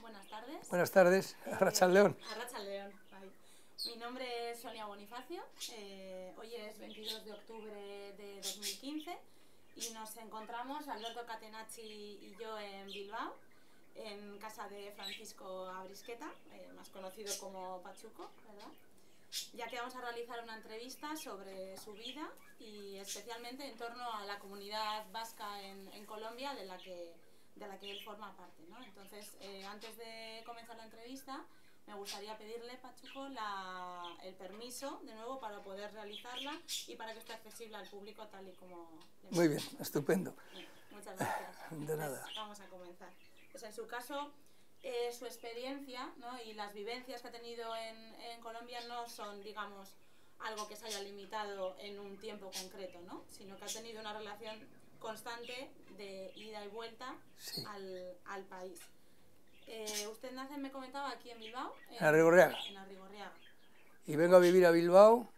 Buenas tardes. Buenas tardes, eh, Arracha León. Arracha León. Mi nombre es Sonia Bonifacio, eh, hoy es 22 de octubre de 2015 y nos encontramos Alberto Catenacci y yo en Bilbao, en casa de Francisco Abrisqueta, eh, más conocido como Pachuco, ya que vamos a realizar una entrevista sobre su vida y especialmente en torno a la comunidad vasca en, en Colombia de la que de la que él forma parte. ¿no? Entonces, eh, antes de comenzar la entrevista, me gustaría pedirle, Pachuco, el permiso de nuevo para poder realizarla y para que esté accesible al público tal y como... Muy bien, estupendo. muchas gracias. De nada. vamos a comenzar. en su caso, eh, su experiencia y las vivencias que ha tenido en, en Colombia no son, digamos, algo que se haya limitado en un tiempo concreto, ¿no? sino que ha tenido una relación constante de ida y vuelta al, país. Eh, usted nace, me comentaba, aquí en Bilbao. En Arrigorriaga. En Y vengo a vivir a Bilbao,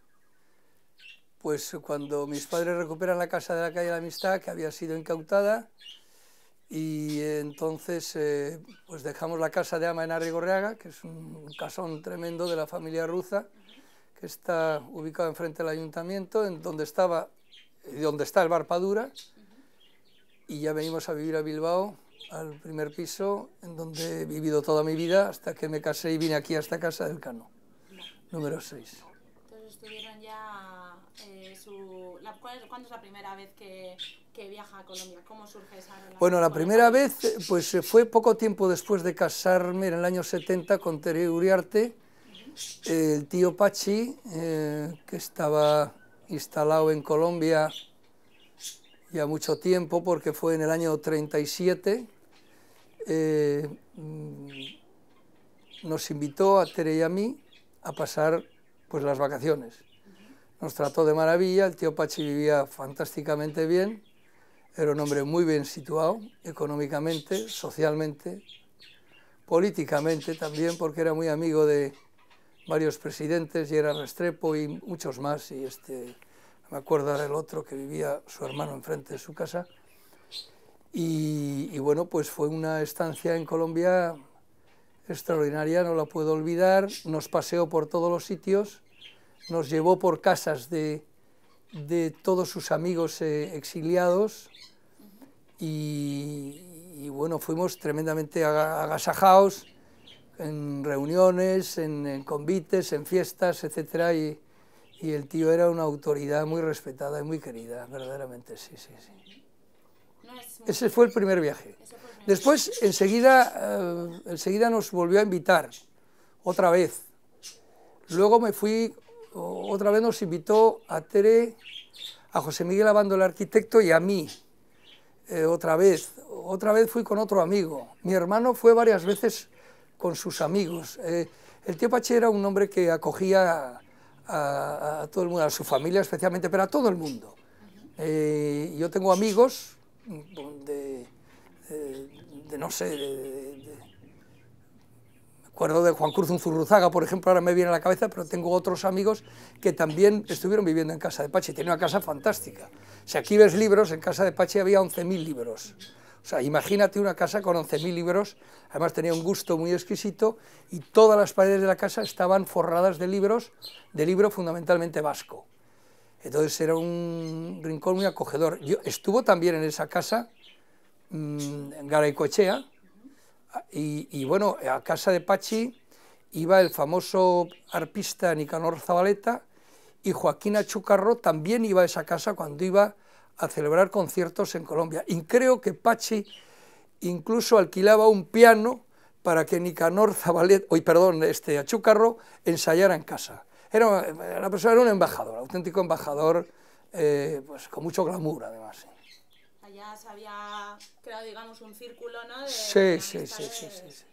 pues cuando mis padres recuperan la casa de la calle de la Amistad, que había sido incautada, y entonces eh, pues dejamos la casa de ama en Arrigorriaga, que es un casón tremendo de la familia Ruza, que está ubicado enfrente del ayuntamiento, en donde estaba, donde está el Barpadura, y ya venimos a vivir a Bilbao, al primer piso, en donde he vivido toda mi vida hasta que me casé y vine aquí a esta casa del Cano, número 6. Eh, ¿Cuándo es la primera vez que, viaja a Colombia? ¿Cómo surge esa relación? Bueno, la primera vez eh, pues eh, fue poco tiempo después de casarme, en el año 70, con Tere Uriarte, el tío Pachi, que estaba instalado en Colombia ya mucho tiempo porque fue en el año 37. Eh, mm, nos invitó a Tere y a mí a pasar pues las vacaciones. Nos trató de maravilla, el tío Pachi vivía fantásticamente bien, era un hombre muy bien situado económicamente, socialmente, políticamente también, porque era muy amigo de varios presidentes, y era Restrepo y muchos más, y este, me acuerdo del otro que vivía su hermano enfrente de su casa. Y, bueno, pues fue una estancia en Colombia extraordinaria, no la puedo olvidar. Nos paseó por todos los sitios, nos llevó por casas de, todos sus amigos eh, exiliados y, bueno, fuimos tremendamente agasajados en reuniones, en, convites, en fiestas, etcétera, y el tío era una autoridad muy respetada y muy querida, verdaderamente, sí, sí, sí. Ese fue el primer viaje. Después, enseguida, eh, enseguida nos volvió a invitar, otra vez. Luego me fui, otra vez nos invitó a Tere, a José Miguel Abando, el arquitecto, y a mí, eh, otra vez. Otra vez fui con otro amigo. Mi hermano fue varias veces con sus amigos. Eh, el tío Pache era un hombre que acogía a, todo el mundo, a su familia especialmente, pero a todo el mundo. Eh, yo tengo amigos mm, de, no sé, me acuerdo de Juan Cruz Unzurruzaga, por ejemplo, ahora me viene a la cabeza, pero tengo otros amigos que también estuvieron viviendo en casa de Pachi, tiene una casa fantástica. Si aquí ves libros, en casa de Pache había 11.000 libros. O sea, imagínate una casa con 11.000 libros, además tenía un gusto muy exquisito y todas las paredes de la casa estaban forradas de libros, de libro fundamentalmente vasco. Entonces era un rincón muy acogedor. Yo, estuvo también en esa casa en mm, Garaycochea y, y, bueno, a casa de Pachi iba el famoso arpista Nicanor Zabaleta y Joaquín Achucarro también iba a esa casa cuando iba a celebrar conciertos en Colombia. Y creo que Pachi incluso alquilaba un piano para que Nicanor Zabalet, hoy perdón, este Achúcarro, ensayara en casa. Era una persona era un embajador, auténtico embajador, eh, pues con mucho glamour además. Allá se había creado, digamos, un círculo, ¿no? sí, sí, sí, sí, sí.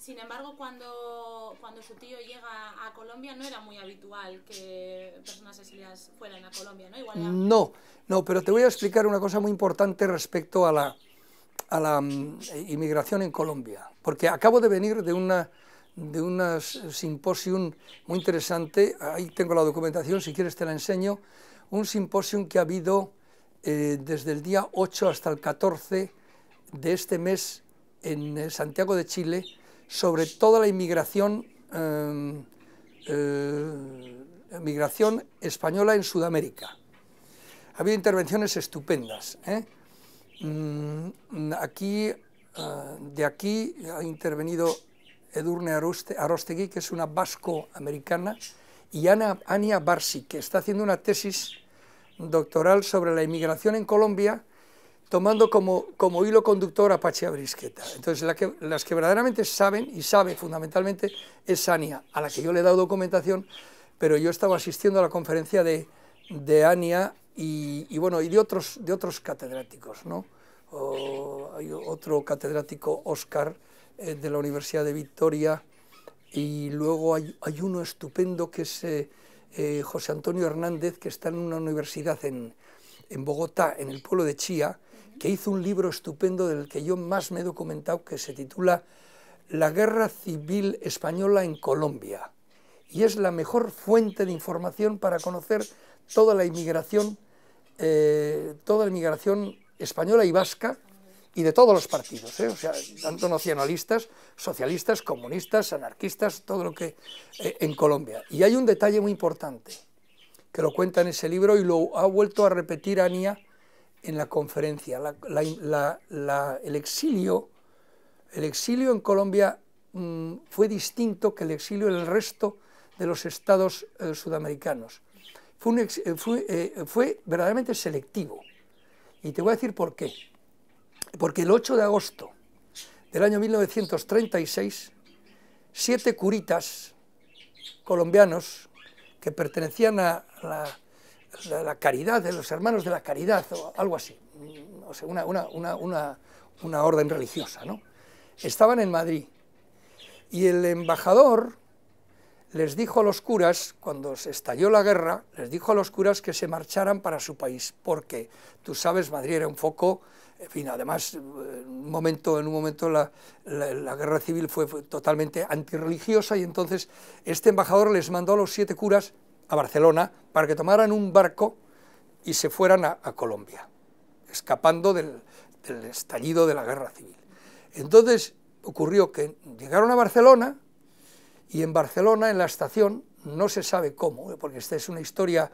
Sin embargo, cuando, cuando su tío llega a Colombia, no era muy habitual que personas exilias fueran a Colombia, ¿no? No, no, pero te voy a explicar una cosa muy importante respecto a la, mm, inmigración en Colombia, porque acabo de venir de una de un simposium muy interesante, ahí tengo la documentación, si quieres te la enseño, un simposium que ha habido eh, desde el día 8 hasta el 14 de este mes en eh, Santiago de Chile, sobre toda la eh, eh, inmigración, española en Sudamérica. Ha habido intervenciones estupendas. ¿eh? Mm, aquí, de aquí ha intervenido Edurne Arostegui, que es una vasco-americana, y Ana, Ania Barsi, que está haciendo una tesis doctoral sobre la inmigración en Colombia tomando como, como hilo conductor a Brisqueta. Entonces, las que verdaderamente saben y sabe fundamentalmente es Ania, a la que yo le he dado documentación, pero yo estaba asistiendo a la conferencia de, de Ania y, bueno, y de otros, de otros catedráticos, ¿no? hay otro catedrático, Oscar, eh, de la Universidad de Victoria, y luego hay, uno estupendo que es eh, eh, José Antonio Hernández, que está en una universidad en, en Bogotá, en el pueblo de Chía, que hizo un libro estupendo del que yo más me he documentado, que se titula La Guerra Civil Española en Colombia. Y es la mejor fuente de información para conocer toda la inmigración, eh, toda la inmigración española y vasca y de todos los partidos, ¿eh? tanto nacionalistas, socialistas, comunistas, anarquistas, todo lo que eh, en Colombia. Y hay un detalle muy importante que lo cuenta en ese libro y lo ha vuelto a repetir Ania en la conferencia. el, exilio, el exilio en Colombia mm, fue distinto que el exilio en el resto de los estados eh, sudamericanos. Fue, eh, eh, fue verdaderamente selectivo. Y te voy a decir por qué. Porque el 8 de agosto del año 1936, siete curitas colombianos que pertenecían a la la, la, caridad de los hermanos de la caridad o algo así, una, orden religiosa, ¿no? Estaban en Madrid y el embajador les dijo a los curas, cuando se estalló la guerra, les dijo a los curas que se marcharan para su país, porque tú sabes, Madrid era un foco, en fin, además, eh, un momento, en un momento la, guerra civil fue, fue totalmente antirreligiosa y entonces este embajador les mandó a los siete curas a Barcelona para que tomaran un barco y se fueran a, Colombia, escapando del, estallido de la guerra civil. Entonces ocurrió que llegaron a Barcelona y en Barcelona, en la estación, no se sabe cómo, ¿eh? porque esta es una historia,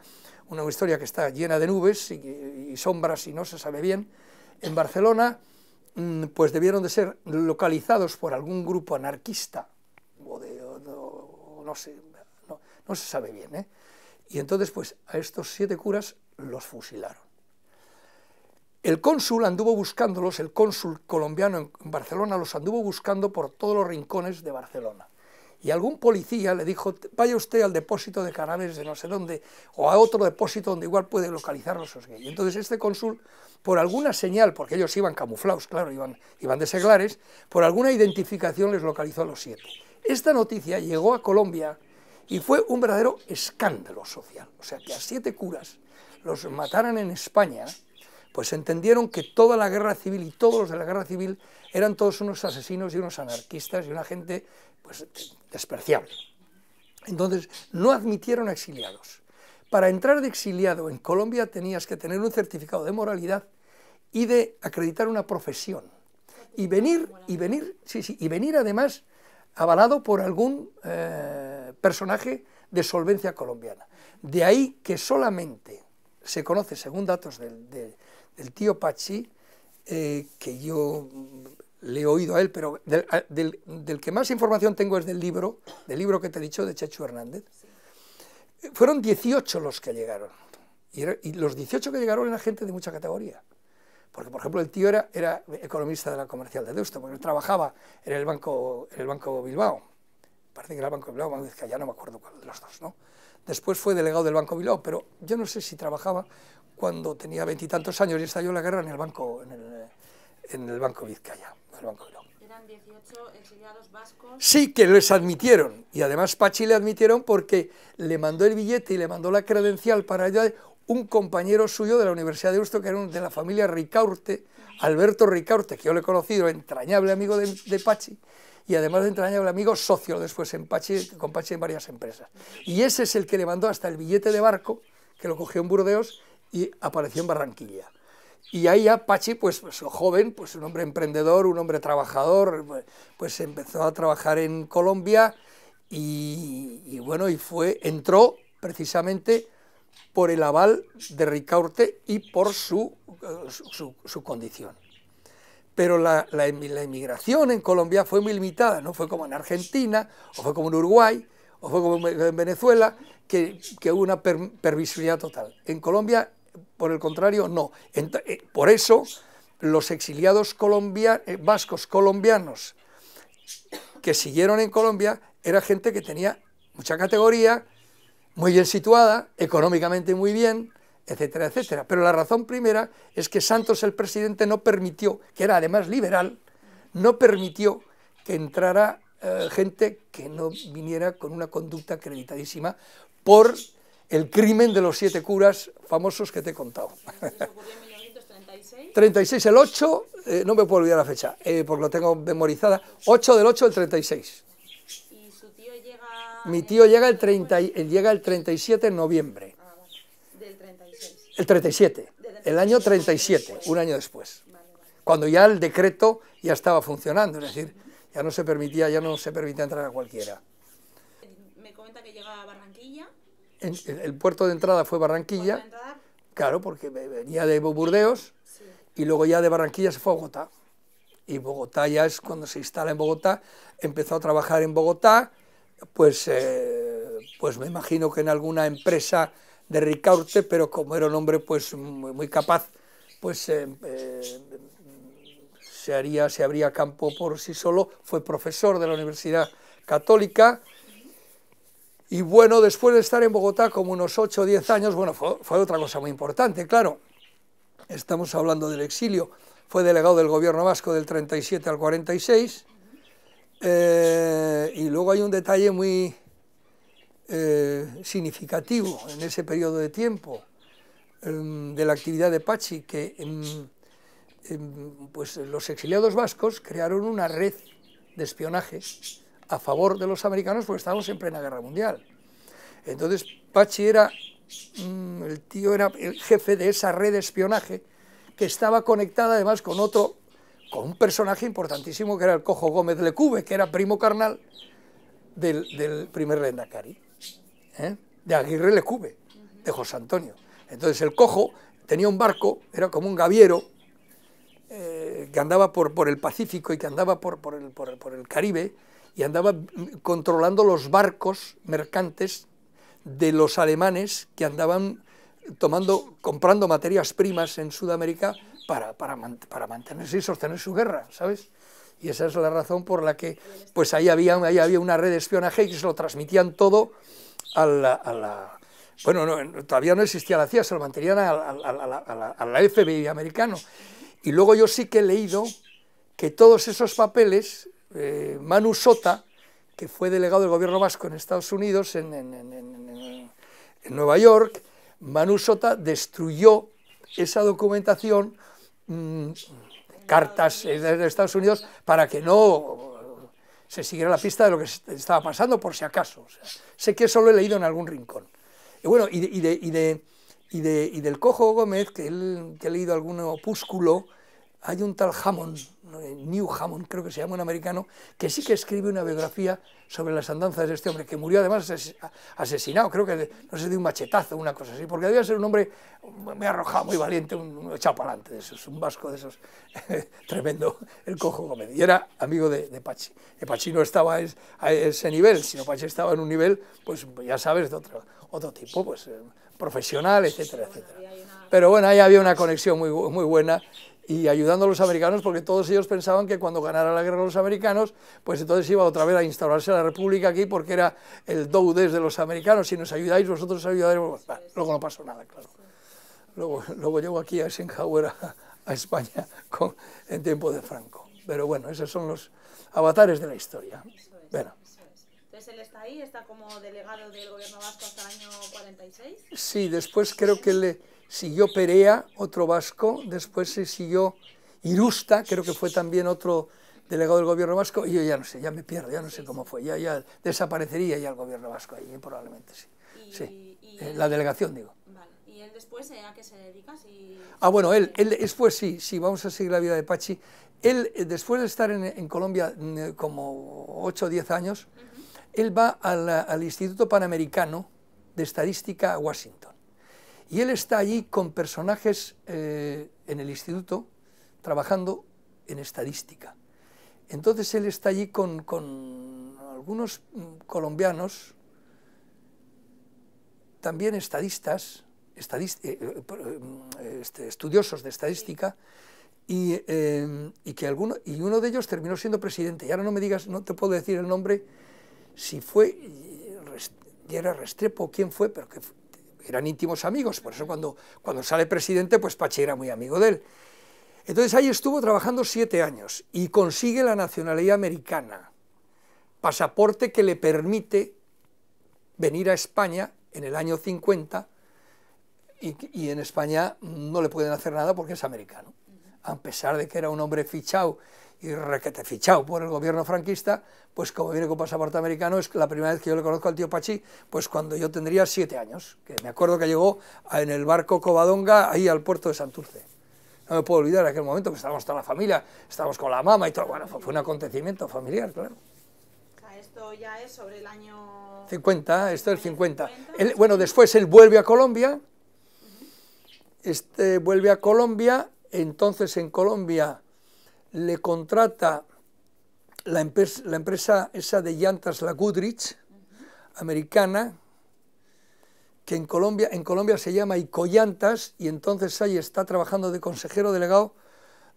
una historia que está llena de nubes y, sombras y no se sabe bien, en Barcelona mm, pues debieron de ser localizados por algún grupo anarquista o, de, o no sé, no se sabe bien. ¿eh? Y entonces, pues, a estos siete curas los fusilaron. El cónsul anduvo buscándolos, el cónsul colombiano en Barcelona los anduvo buscando por todos los rincones de Barcelona. Y algún policía le dijo, vaya usted al depósito de canales de no sé dónde, o a otro depósito donde igual puede localizarlos Y Entonces este cónsul, por alguna señal, porque ellos iban camuflados, claro, iban, iban de seglares, por alguna identificación les localizó a los siete. Esta noticia llegó a Colombia y fue un verdadero escándalo social. O sea, que a siete curas los mataran en España, pues entendieron que toda la guerra civil y todos los de la guerra civil eran todos unos asesinos y unos anarquistas y una gente pues, despreciable. Entonces, no admitieron a exiliados. Para entrar de exiliado en Colombia tenías que tener un certificado de moralidad y de acreditar una profesión. Y venir, y venir, sí, sí, y venir además avalado por algún... Eh, personaje de solvencia colombiana. De ahí que solamente se conoce, según datos del, tío Pachi, eh, que yo le he oído a él, pero del, que más información tengo es del libro, del libro que te he dicho de Chechu Hernández. Fueron 18 los que llegaron. Y, los 18 que llegaron eran gente de mucha categoría. Porque, por ejemplo, el tío era, economista de la comercial de Deusto, porque trabajaba en el Banco, en el banco Bilbao parece que era el Banco Bilbao, Banco Vizcaya, no me acuerdo cuál de los dos, ¿no? Después fue delegado del Banco Bilbao, pero yo no sé si trabajaba cuando tenía veintitantos años y estalló la guerra en el Banco, en el, eh, en el Banco Vizcaya, el Banco Bilbao. Eran 18 exiliados vascos. Sí, que les admitieron. Y además Pachi le admitieron porque le mandó el billete y le mandó la credencial para allá un compañero suyo de la Universidad de Usto, que era de la familia Ricaurte, Alberto Ricaurte, que yo le he conocido, entrañable amigo de, de Pachi, y además de un amigo, socio después en Pachi, con Pachi en varias empresas. Y ese es el que le mandó hasta el billete de barco, que lo cogió en Burdeos y apareció en Barranquilla. Y ahí ya Pachi, pues, pues joven, pues un hombre emprendedor, un hombre trabajador, pues empezó a trabajar en Colombia y, bueno, y fue, entró precisamente por el aval de Ricaurte y por su eh, condición pero la, inmigración em, en Colombia fue muy limitada, no fue como en Argentina, o fue como en Uruguay, o fue como en Venezuela, que, hubo una permisividad total. En Colombia, por el contrario, no. Eh, por eso, los exiliados colombia, eh, vascos colombianos que siguieron en Colombia era gente que tenía mucha categoría, muy bien situada, económicamente muy bien, etcétera, etcétera. Pero la razón primera es que Santos el presidente no permitió, que era además liberal, no permitió que entrara eh, gente que no viniera con una conducta acreditadísima por el crimen de los siete curas famosos que te he contado. 36, el 8, eh, no me puedo olvidar la fecha, eh, porque lo tengo memorizada, 8 del 8 del 36. Mi tío llega el, 30, llega el 37 de noviembre. El 37, el año 37, un año después, cuando ya el decreto ya estaba funcionando, es decir, ya no se permitía, ya no se permitía entrar a cualquiera. Me comenta que llegaba a Barranquilla. el, puerto de entrada fue Barranquilla, claro, porque venía de Burdeos y luego ya de Barranquilla se fue a Bogotá. Y Bogotá ya es cuando se instala en Bogotá, empezó a trabajar en Bogotá, pues, eh, pues me imagino que en alguna empresa de Ricaurte, pero como era un hombre pues muy, capaz, pues eh, eh, se, haría, se abría campo por sí solo, fue profesor de la Universidad Católica, y bueno, después de estar en Bogotá como unos 8 o 10 años, bueno, fue, otra cosa muy importante, claro, estamos hablando del exilio, fue delegado del gobierno vasco del 37 al 46, eh, y luego hay un detalle muy, eh, significativo en ese periodo de tiempo em, de la actividad de Pachi, que em, em, pues, los exiliados vascos crearon una red de espionaje a favor de los americanos porque estábamos en plena guerra mundial. Entonces Pachi era, mm, el tío era el jefe de esa red de espionaje que estaba conectada además con otro, con un personaje importantísimo que era el Cojo Gómez Lecube, que era primo carnal del, del primer Lendakari. ¿eh? de Aguirre Lecube, de José Antonio. Entonces el cojo tenía un barco, era como un gaviero, eh, que andaba por, por, el Pacífico y que andaba por, el, por, el, Caribe y andaba controlando los barcos mercantes de los alemanes que andaban tomando, comprando materias primas en Sudamérica para, para, mantenerse y sostener su guerra, ¿sabes? Y esa es la razón por la que pues ahí había, ahí había una red de espionaje y que se lo transmitían todo a la, bueno, todavía no existía la CIA, se lo mantenían a, la, FBI americano. Y luego yo sí que he leído que todos esos papeles, eh, Manu Sota, que fue delegado del gobierno vasco en Estados Unidos, en, Nueva York, Manu Sota destruyó esa documentación, mm, cartas eh, de Estados Unidos, para que no se siguiera la pista de lo que estaba pasando por si acaso. sé que eso lo he leído en algún rincón. Y bueno, y, y, de, del Cojo Gómez, que, él, que he leído algún opúsculo, hay un tal Hammond, eh, New Hammond, creo que se llama un americano, que sí que escribe una biografía sobre las andanzas de este hombre, que murió además asesinado, creo que, no sé, de un machetazo, una cosa así, porque debía ser un hombre, muy arrojado, muy valiente, un, un de esos, un vasco de esos, tremendo, el cojo Gómez. Y era amigo de, Pachi. De Pachi no estaba a, es, ese nivel, sino Pachi estaba en un nivel, pues ya sabes, de otro, otro tipo, pues eh, profesional, etcétera, etcétera. Pero bueno, ahí había una conexión muy, muy buena y ayudando a los americanos porque todos ellos pensaban que cuando ganara la guerra los americanos, pues entonces iba otra vez a instaurarse la república aquí porque era el doudes de los americanos, si nos ayudáis vosotros ayudaremos, luego no pasó nada, claro. Luego, luego llego aquí a Eisenhower a, a España con, en tiempo de Franco. Pero bueno, esos son los avatares de la historia. Bueno. Entonces él está ahí, está como delegado del gobierno vasco hasta el año 46. Sí, después creo que le siguió Perea, otro vasco, después se siguió Irusta, creo que fue también otro delegado del gobierno vasco, y yo ya no sé, ya me pierdo, ya no sé cómo fue, ya, ya desaparecería ya el gobierno vasco ahí, ¿eh? probablemente sí. Eh, la delegación, digo. ¿Y él después eh, a qué se dedica? Ah, bueno, él, él después sí, sí, vamos a seguir la vida de Pachi. Él, después de estar en, Colombia mm, como 8 o 10 años, él va al, al Instituto Panamericano de Estadística a Washington y él está allí con personajes eh, en el instituto trabajando en estadística. Entonces él está allí con, algunos mm, colombianos, también estadistas, eh, eh, mm, este, estudiosos de estadística, y, que alguno, y uno de ellos terminó siendo presidente. Y ahora no me digas, no te puedo decir el nombre, si fue, y era Restrepo, quién fue, pero que fue, eran íntimos amigos, por eso cuando, cuando sale presidente, pues Pache era muy amigo de él. Entonces ahí estuvo trabajando siete años y consigue la nacionalidad americana, pasaporte que le permite venir a España en el año 50 y, y en España no le pueden hacer nada porque es americano, a pesar de que era un hombre fichado y requete fichado por el gobierno franquista, pues como viene con pasaporte americano, es la primera vez que yo le conozco al tío Pachi, pues cuando yo tendría siete años, que me acuerdo que llegó en el barco Covadonga, ahí al puerto de Santurce. No me puedo olvidar aquel momento, que estábamos toda la familia, estábamos con la mamá y todo, bueno, fue un acontecimiento familiar, claro. Ah, esto ya es sobre el año... 50, esto es el 50. bueno, después él vuelve a Colombia, este, vuelve a Colombia, entonces en Colombia le contrata la, empresa, esa de llantas, la Goodrich, americana, que en Colombia, en Colombia se llama Icoyantas, y entonces ahí está trabajando de consejero delegado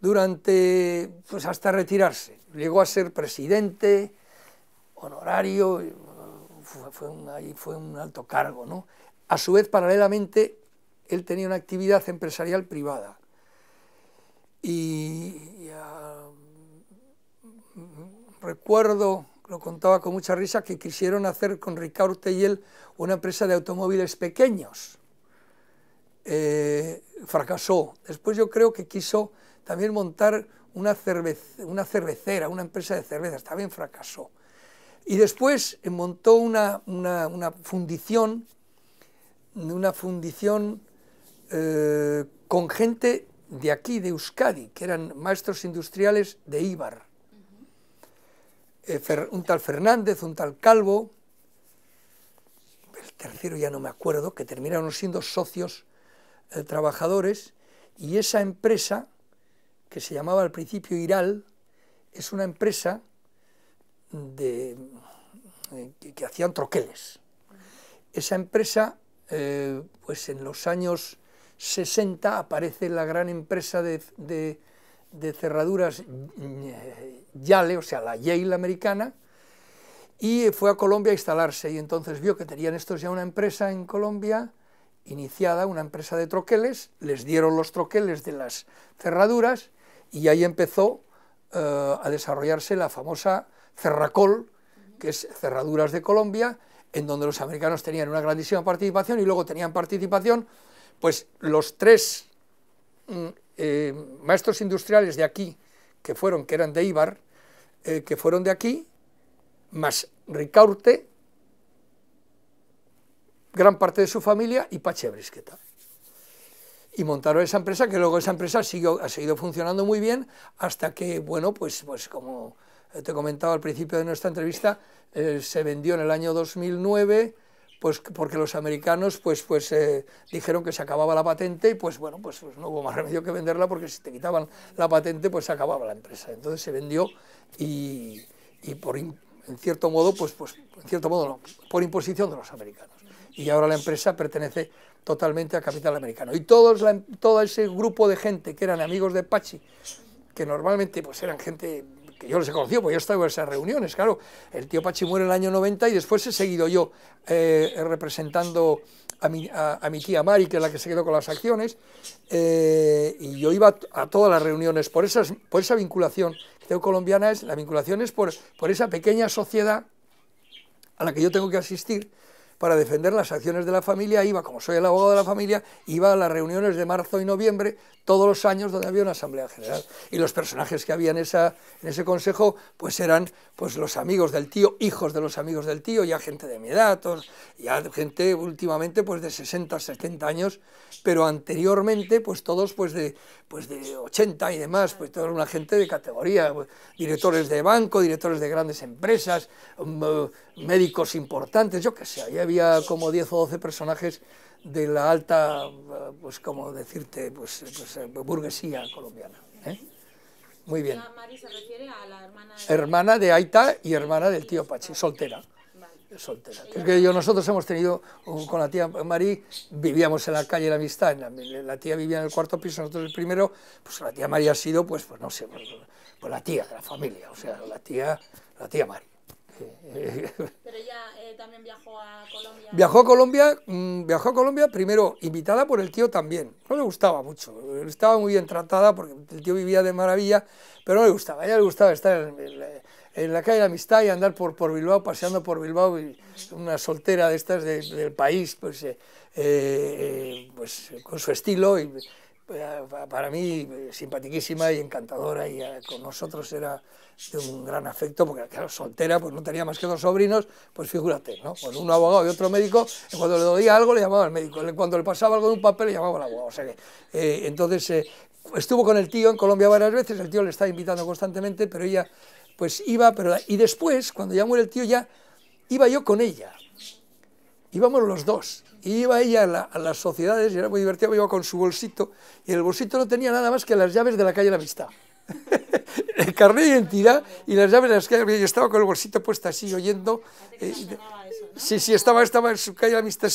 durante, pues hasta retirarse. Llegó a ser presidente, honorario, uh, fue, un, fue un alto cargo, ¿no? A su vez, paralelamente, él tenía una actividad empresarial privada. Y recuerdo, lo contaba con mucha risa, que quisieron hacer con Ricardo él una empresa de automóviles pequeños. Eh, fracasó. Después yo creo que quiso también montar una, una cervecera, una empresa de cervezas, también fracasó. Y después montó una, fundición, una fundición eh, con gente de aquí, de Euskadi, que eran maestros industriales de Ibar. Eh, un tal Fernández, un tal Calvo, el tercero ya no me acuerdo, que terminaron siendo socios eh, trabajadores, y esa empresa, que se llamaba al principio Iral, es una empresa de, eh, que, hacían troqueles. Esa empresa, pues en los años 60 aparece la gran empresa de de cerraduras eh, Yale, o sea, la Yale americana, y fue a Colombia a instalarse y entonces vio que tenían estos ya una empresa en Colombia iniciada, una empresa de troqueles, les dieron los troqueles de las cerraduras y ahí empezó eh, a desarrollarse la famosa Cerracol, que es Cerraduras de Colombia, en donde los americanos tenían una grandísima participación y luego tenían participación, pues los tres mm, eh, maestros industriales de aquí, que fueron, que eran de Ibar, eh, que fueron de aquí, más Ricaurte, gran parte de su familia y Pache Brisqueta. Y montaron esa empresa, que luego esa empresa ha seguido funcionando muy bien hasta que, bueno, pues, pues como te he comentaba al principio de nuestra entrevista, eh, se vendió en el año 2009 pues porque los americanos pues, pues eh, dijeron que se acababa la patente y pues bueno, pues, pues, no hubo más remedio que venderla porque si te quitaban la patente pues se acababa la empresa. Entonces se vendió y, por en cierto modo, pues, pues en cierto modo por imposición de los americanos. Y ahora la empresa pertenece totalmente a capital americano. Y todos la, todo ese grupo de gente que eran amigos de Pachi, que normalmente pues eran gente que yo les he conocido, porque yo he estado en esas reuniones, claro, el tío Pachi muere en el año 90 y después he seguido yo eh, representando a mi, a, mi, tía Mari, que es la que se quedó con las acciones, eh, y yo iba a, todas las reuniones, por, esas, por esa vinculación colombiana, es, la vinculación es por, por esa pequeña sociedad a la que yo tengo que asistir, para defender las acciones de la familia, iba, como soy el abogado de la familia, iba a las reuniones de marzo y noviembre todos los años donde había una asamblea general. Y los personajes que había en, esa, en ese consejo pues eran pues, los amigos del tío, hijos de los amigos del tío, ya gente de mi edad, ya gente últimamente pues de 60, 70 años, pero anteriormente pues todos pues de, pues, de 80 y demás, pues toda una gente de categoría, pues, directores de banco, directores de grandes empresas, mm, médicos importantes, yo qué sé, había había como 10 o 12 personajes de la alta, pues como decirte, pues, pues eh, burguesía colombiana. ¿eh? Muy bien. Mari se refiere a la hermana de... hermana de Aita y hermana del tío Pachi, soltera. Soltera. que yo, nosotros hemos tenido, con la tía María, vivíamos en la calle de la amistad, la, tía vivía en el cuarto piso, nosotros el primero, pues la tía María ha sido, pues, pues no sé, pues, pues, la tía de la familia, o sea, la tía, la tía eh, pero ella eh, también viajó a Colombia. Mm, viajó a Colombia, primero invitada por el tío también. No le gustaba mucho, estaba muy bien tratada porque el tío vivía de maravilla, pero no le gustaba. A ella le gustaba estar en, la calle de amistad y andar por, Bilbao, paseando por Bilbao, una soltera de estas del país, pues, eh, pues con su estilo. Y, eh, para mí eh, simpatiquísima y encantadora y eh, con nosotros era de un gran afecto, porque claro, soltera, pues no tenía más que dos sobrinos, pues fíjate, ¿no? Con un abogado y otro médico, cuando le doy algo le llamaba al médico, cuando le pasaba algo de un papel le llamaba al abogado, o sea que, entonces estuvo con el tío en Colombia varias veces, el tío le estaba invitando constantemente, pero ella pues iba, pero y después, cuando ya muere el tío ya, iba yo con ella, íbamos los dos, y iba ella a, las sociedades, y era muy divertido, iba con su bolsito, y el bolsito no tenía nada más que las llaves de la calle La Amistad. el carnet de identidad y las llaves de la amistad, y estaba con el bolsito puesto así, oyendo. Eh, sí, sí, estaba, estaba en su calle La Amistad,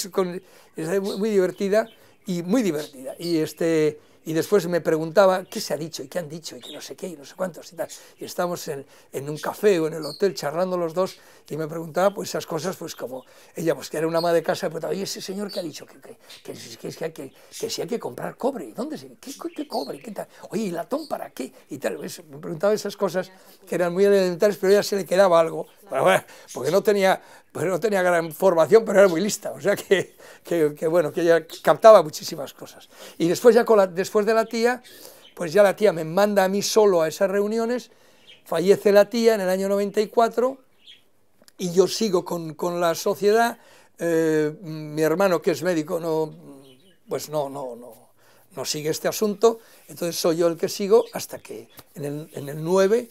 muy, muy divertida y muy divertida. Y este y después me preguntaba qué se ha dicho y qué han dicho y que no sé qué y no sé cuántos y tal. Y estábamos en, un café o en el hotel charlando los dos y me preguntaba pues esas cosas pues como ella pues que era una ama de casa, preguntaba, oye ese señor que ha dicho que, que, que, que, que si hay que comprar cobre, ¿dónde se, qué, cobre? Qué tal? Oye, ¿y latón para qué? Y tal, pues, me preguntaba esas cosas que eran muy elementales, pero ya se le quedaba algo, porque no tenía, pues no tenía gran formación, pero era muy lista, o sea que, que, bueno, que ella captaba muchísimas cosas. Y después, ya después de la tía, pues ya la tía me manda a mí solo a esas reuniones, fallece la tía en el año 94 y yo sigo con, con la sociedad, eh, mi hermano que es médico no, pues no, no, no, no sigue este asunto, entonces soy yo el que sigo hasta que en el, en el 9,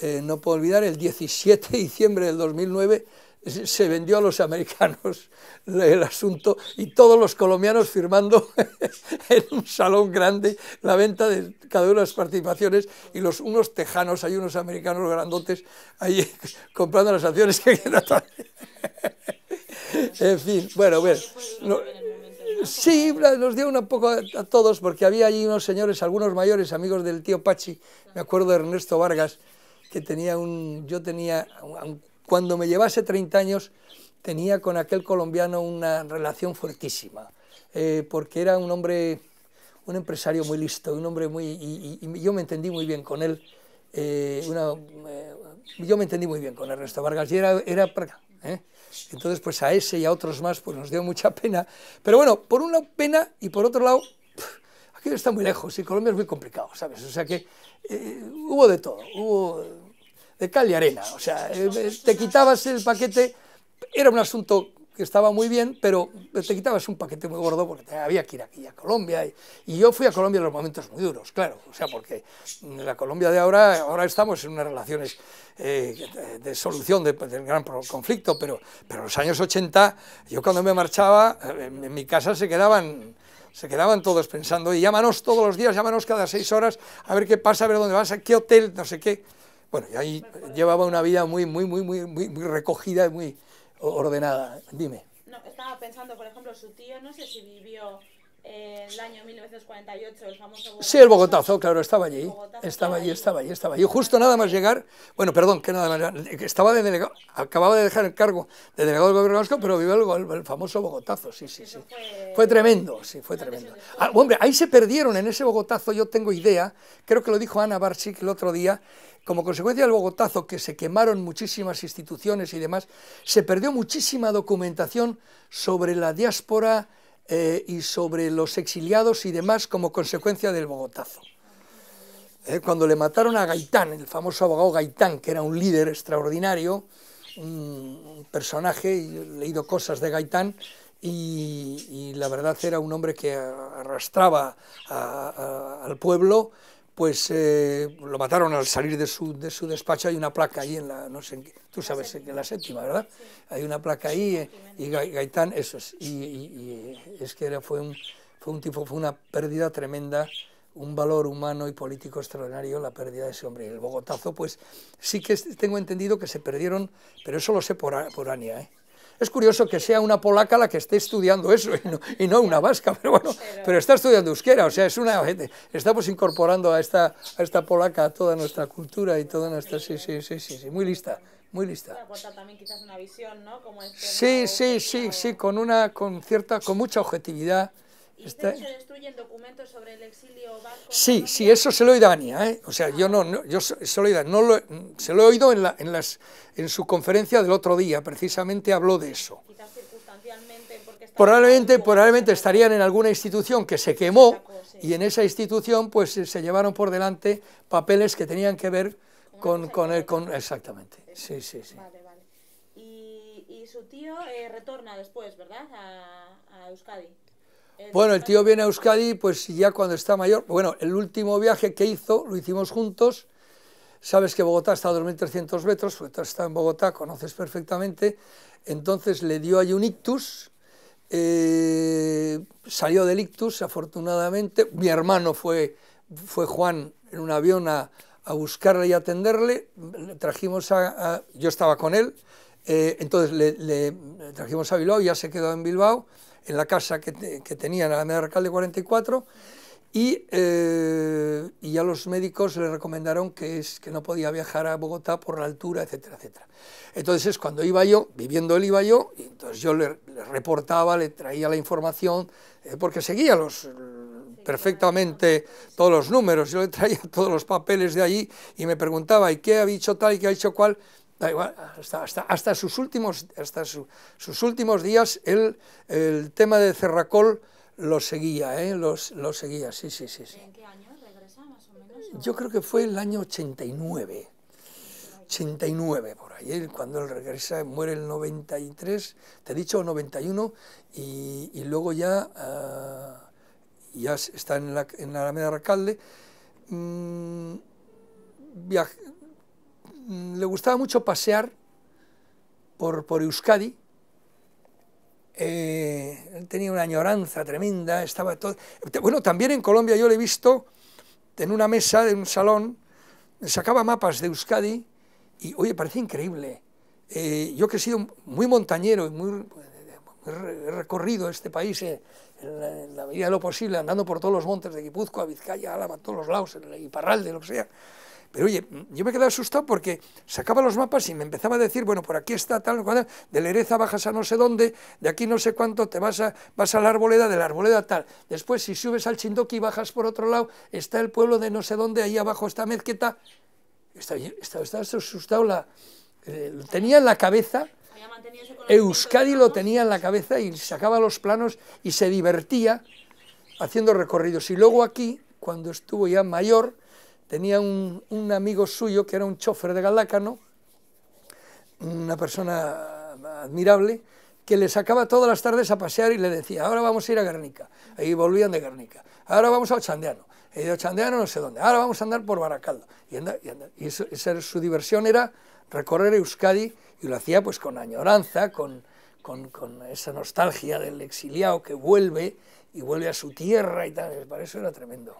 eh, no puedo olvidar, el 17 de diciembre del 2009 se vendió a los americanos el asunto y todos los colombianos firmando en un salón grande la venta de cada una de las participaciones y los unos tejanos, hay unos americanos grandotes ahí comprando las acciones que en fin, bueno, bueno. sí, nos dio un poco a, todos porque había allí unos señores, algunos mayores, amigos del tío Pachi, me acuerdo de Ernesto Vargas, que tenía un, yo tenía un cuando me llevase 30 años tenía con aquel colombiano una relación fuertísima, eh, porque era un hombre, un empresario muy listo, un hombre muy... Y, yo me entendí muy bien con él, eh, eh, yo me entendí muy bien con Ernesto Vargas y era... era Entonces, pues a ese y a otros más, pues nos dio mucha pena. Pero bueno, por una pena y por otro lado, aquí está muy lejos y Colombia es muy complicado, ¿sabes? O sea que hubo de todo, hubo de cal y arena. O sea, eh, eh, te quitabas el paquete, era un asunto que estaba muy bien, pero te quitabas un paquete muy gordo porque había que ir aquí a Colombia. Y, yo fui a Colombia en los momentos muy duros, claro. O sea, porque en la Colombia de ahora, ahora estamos en unas relaciones eh, de solución pues, del gran conflicto, pero, pero en los años 80, yo cuando me marchaba, en, mi casa se quedaban se quedaban todos pensando, y llámanos todos los días, llámanos cada seis horas, a ver qué pasa, a ver dónde vas, a qué hotel, no sé qué. Bueno, y ahí llevaba una vida muy, muy, muy, muy, muy, recogida y muy ordenada. Dime. No, estaba pensando, por ejemplo, su tío, no sé si vivió eh, el año 1948, el famoso Bogotazo. Sí, el Bogotazo, claro, estaba allí. estaba allí, estaba allí, estaba allí. Justo nada más llegar, bueno, perdón, que nada más, estaba de delegado, acababa de dejar el cargo de delegado del gobierno vasco, pero vivió el, famoso Bogotazo, sí, sí, sí. Fue... tremendo, sí, fue tremendo. Ah, hombre, ahí se perdieron en ese Bogotazo, yo tengo idea, creo que lo dijo Ana Barsic el otro día, como consecuencia del Bogotazo, que se quemaron muchísimas instituciones y demás, se perdió muchísima documentación sobre la diáspora eh, y sobre los exiliados y demás como consecuencia del Bogotazo. Eh, cuando le mataron a Gaitán, el famoso abogado Gaitán, que era un líder extraordinario, un personaje, he leído cosas de Gaitán, y, la verdad era un hombre que arrastraba al pueblo pues eh, lo mataron al salir de su, de su despacho, hay una placa ahí en la, no sé, tú sabes, en la séptima, ¿verdad? Hay una placa ahí eh, y Gaitán, eso es, y, eh, es que era, fue, un, fue un tipo, fue una pérdida tremenda, un valor humano y político extraordinario la pérdida de ese hombre. y El Bogotazo, pues sí que tengo entendido que se perdieron, pero eso lo sé por, por Ania, ¿eh? Es curioso que sea una polaca la que esté estudiando eso y no, una vasca, pero bueno, pero está estudiando euskera, o sea, es una estamos incorporando a esta, a esta polaca a toda nuestra cultura y toda nuestra, sí, sí, sí, sí, sí muy lista muy lista. Este sí, sí, sí, sí, con una, con cierta, con mucha objetividad, Está... se destruyen documentos sobre el exilio Sí, sí, eso se lo he oído a ¿eh? O sea, yo no, yo se lo he oído, no lo, se lo he oído en, las, en su conferencia del otro día, precisamente habló de eso. probablemente, probablemente estarían en alguna institución que se quemó y en esa institución pues eh, se llevaron por delante papeles que tenían que ver con, con Con, exactamente, sí, sí, sí. Vale, vale. Y, su tío eh, retorna después, ¿verdad? A, a Euskadi. Bueno, el tío viene a Euskadi, pues ya cuando está mayor. Bueno, el último viaje que hizo lo hicimos juntos. Sabes que Bogotá está a 2.300 metros, está en Bogotá, conoces perfectamente. Entonces le dio ahí un ictus, eh, salió del ictus afortunadamente. Mi hermano fue, fue Juan en un avión a, a buscarle y atenderle. trajimos a, Yo estaba con él, eh, entonces le, le trajimos a Bilbao, ya se quedó en Bilbao en la casa que, que tenía en la Recalde 44 y, y eh, a los médicos le recomendaron que, es, que no podía viajar a Bogotá por la altura, etcétera, etcétera. Entonces, cuando iba yo, viviendo él iba yo, y entonces yo le, reportaba, le traía la información, eh, porque seguía los, perfectamente todos los números, yo le traía todos los papeles de allí y me preguntaba, ¿y qué ha dicho tal y qué ha dicho cuál hasta, sus últimos, hasta sus últimos días él, el tema de Cerracol lo seguía, ¿eh? lo seguía, sí, sí, sí. sí. ¿En qué año regresa más o menos? Yo creo que fue el año 89, 89 por ahí, cuando él regresa, muere el 93, te he dicho 91, y, luego ya, ah, ya está en la, en la Alameda Alcalde. Mm, viaje, Mm, le gustaba mucho pasear por, Euskadi. Eh, tenía una añoranza tremenda, estaba todo... Bueno, también en Colombia yo le he visto en una mesa, en un salón, sacaba mapas de Euskadi y, oye, parece increíble. Eh, yo que he sido muy montañero y muy, he recorrido este país eh, en, la, medida de lo posible, andando por todos los montes de Guipúzcoa, Vizcaya, Álava, todos los lados, en el Iparralde, lo que sea, pero oye, yo me quedaba asustado porque sacaba los mapas y me empezaba a decir, bueno, por aquí está tal, de Lereza bajas a no sé dónde, de aquí no sé cuánto, te vas a, vas a la arboleda, de la arboleda tal. Después, si subes al Chindoki y bajas por otro lado, está el pueblo de no sé dónde, ahí abajo está mezquita Estaba, estaba asustado, la, eh, tenía en la cabeza. Euskadi lo tenía en la cabeza y sacaba los planos y se divertía haciendo recorridos. Y luego aquí, cuando estuvo ya mayor, tenía un, amigo suyo que era un chofer de Galácano, una persona admirable, que le sacaba todas las tardes a pasear y le decía, ahora vamos a ir a Guernica, y volvían de Guernica, ahora vamos a Ochandeano, y de Ochandeano no sé dónde, ahora vamos a andar por Baracaldo, y, su diversión era recorrer Euskadi, y lo hacía pues con añoranza, con, con esa nostalgia del exiliado que vuelve, y vuelve a su tierra y tal, para eso era tremendo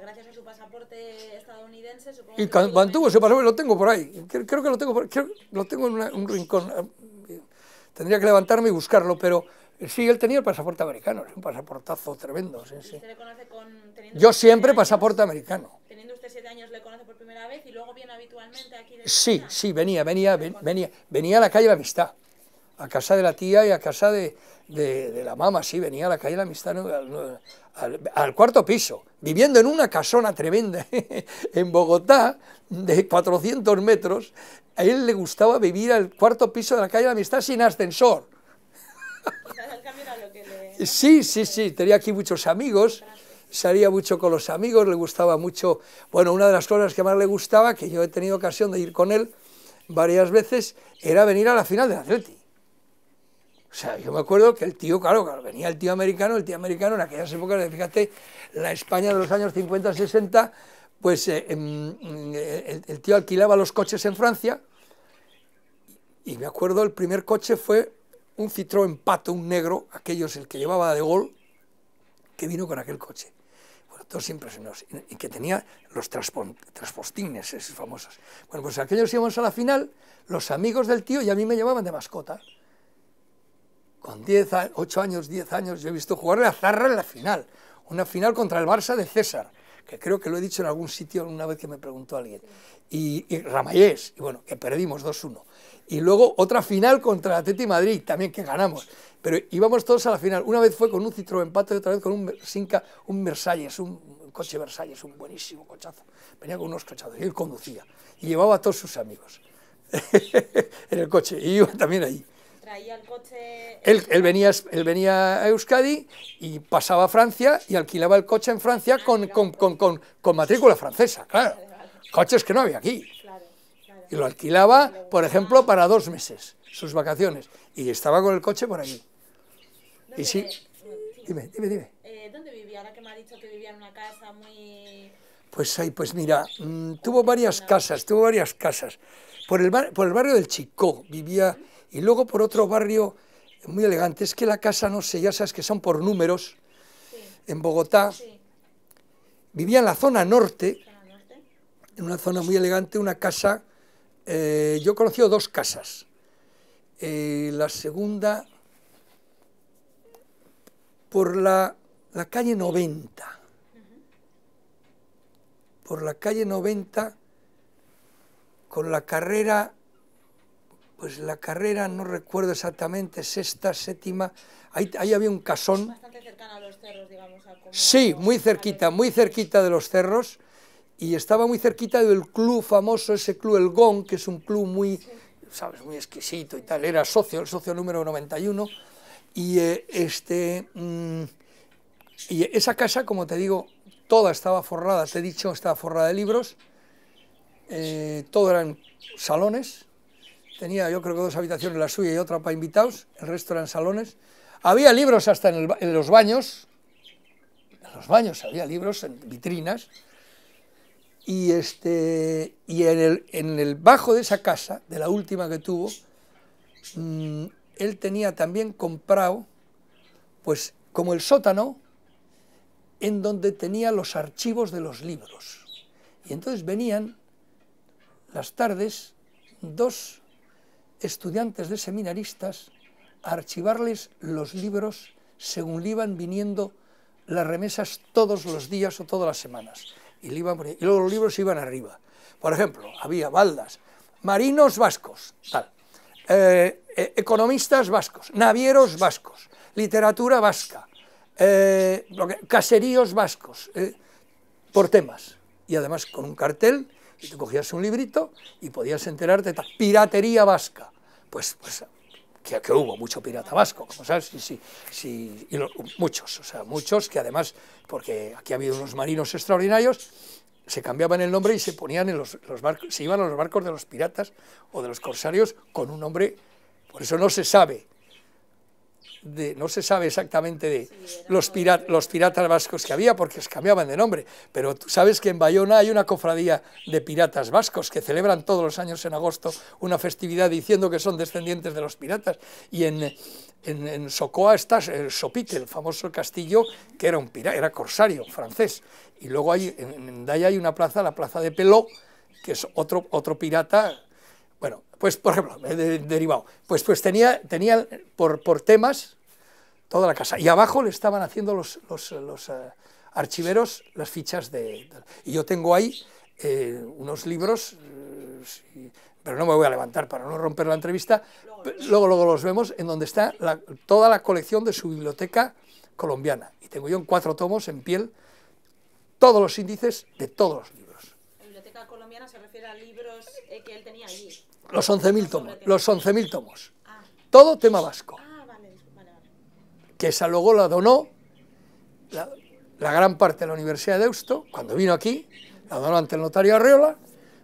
gracias a su pasaporte estadounidense, supongo. Y mantuvo su pasaporte, lo tengo por ahí. Creo que lo tengo en un rincón. Tendría que levantarme y buscarlo, pero sí, él tenía el pasaporte americano, es un pasaportazo tremendo. Sí, sí. le conoce con, Yo siempre pasaporte americano. Teniendo usted siete años, le conoce por primera vez y luego viene habitualmente aquí. De sí, sí, venía, venía, venía, venía a la calle de la amistad a casa de la tía y a casa de, la mamá, sí, venía a la calle de la amistad al, cuarto piso viviendo en una casona tremenda en Bogotá, de 400 metros, a él le gustaba vivir al cuarto piso de la calle de la Amistad sin ascensor. Sí, sí, sí, tenía aquí muchos amigos, salía mucho con los amigos, le gustaba mucho, bueno, una de las cosas que más le gustaba, que yo he tenido ocasión de ir con él varias veces, era venir a la final del Atlético. O sea, yo me acuerdo que el tío, claro, venía el tío americano, el tío americano en aquellas épocas, fíjate, la España de los años 50, 60, pues eh, em, eh, el, tío alquilaba los coches en Francia y me acuerdo el primer coche fue un Citroën Pato, un negro, aquellos el que llevaba de gol, que vino con aquel coche. Bueno, todos impresionados. Y que tenía los transpostines, esos famosos. Bueno, pues aquellos íbamos a la final, los amigos del tío y a mí me llevaban de mascota con 10, 8 años, 10 años, yo he visto jugar a Zarra en la final, una final contra el Barça de César, que creo que lo he dicho en algún sitio una vez que me preguntó alguien, y, y bueno, que perdimos 2-1. Y luego otra final contra el Atleti Madrid, también que ganamos. Pero íbamos todos a la final. Una vez fue con un Citroën empate y otra vez con un Sinca, un Versalles, un coche Versalles, un buenísimo cochazo. Venía con unos cochazos y él conducía. Y llevaba a todos sus amigos en el coche. Y iba también ahí. Él, venía, él venía a Euskadi y pasaba a Francia y alquilaba el coche en Francia ah, con, con, matrícula francesa, claro. Coches que no había aquí. Y lo alquilaba, por ejemplo, para dos meses, sus vacaciones. Y estaba con el coche por allí Y sí... dime, dime, dime. Eh, ¿Dónde vivía? Ahora que me ha dicho que vivía en una casa muy... Pues ahí, pues mira, mm, tuvo varias casas, tuvo varias casas. Por el, por el barrio del Chicó vivía... Y luego por otro barrio muy elegante, es que la casa, no sé, ya sabes que son por números, en Bogotá, vivía en la zona norte, en una zona muy elegante, una casa, eh, yo he conocido dos casas, eh, la segunda por la, calle 90, por la calle 90 con la carrera pues la carrera, no recuerdo exactamente, sexta, séptima, ahí, había un casón. Bastante cercana a los cerros, digamos. sí, muy cerquita, muy cerquita de los cerros, y estaba muy cerquita del club famoso, ese club El Gong, que es un club muy, sabes, muy exquisito y tal, era socio, el socio número 91, y eh, este... Mm, y esa casa, como te digo, toda estaba forrada, te he dicho, estaba forrada de libros, eh, todo eran salones, tenía yo creo que dos habitaciones, la suya y otra para invitados, el resto eran salones. Había libros hasta en, los baños, en los baños había libros en vitrinas, y, este, y en, el, en el bajo de esa casa, de la última que tuvo, mm, él tenía también comprado, pues como el sótano, en donde tenía los archivos de los libros. Y entonces venían las tardes dos estudiantes de seminaristas archivarles los libros según le iban viniendo las remesas todos los días o todas las semanas. Y, los libros iban arriba. Por ejemplo, había baldas, marinos vascos, eh, eh, economistas vascos, navieros vascos, literatura vasca, eh, caseríos vascos, por temas. Y además con un cartel y tú cogías un librito y podías enterarte, de piratería vasca, pues, pues que, que, hubo mucho pirata vasco, como sabes, sí, sí, sí muchos, o sea, muchos que además, porque aquí ha habido unos marinos extraordinarios, se cambiaban el nombre y se ponían en los, los barcos, se iban a los barcos de los piratas o de los corsarios con un nombre, por eso no se sabe no se sabe exactamente de los, piratas vascos que había, porque se cambiaban de nombre, pero tú sabes que en Bayona hay una cofradía de piratas vascos que celebran todos los años en agosto una festividad diciendo que son descendientes de los piratas, y en, en, Socoa está el eh, Sopite, el famoso castillo que era un pirata, era corsario francés, y luego hay, en, Daya hay una plaza, la plaza de Peló, que es otro, otro pirata bueno, pues por ejemplo, eh, derivado, pues, pues tenía, tenía por, por, temas toda la casa. Y abajo le estaban haciendo los, los, eh, archiveros las fichas de, Y yo tengo ahí eh, unos libros, pero no me voy a levantar para no romper la entrevista, luego, luego los vemos, en donde está toda la colección de su biblioteca colombiana. Y tengo yo en cuatro tomos, en piel, todos los índices de todos los libros. La biblioteca colombiana se refiere a libros que él tenía allí. Los 11.000 tomos, los 11.000 tomos. Todo tema vasco. Ah, que esa luego la donó la, gran parte de la Universidad de Eusto, cuando vino aquí, la donó ante el notario Arreola,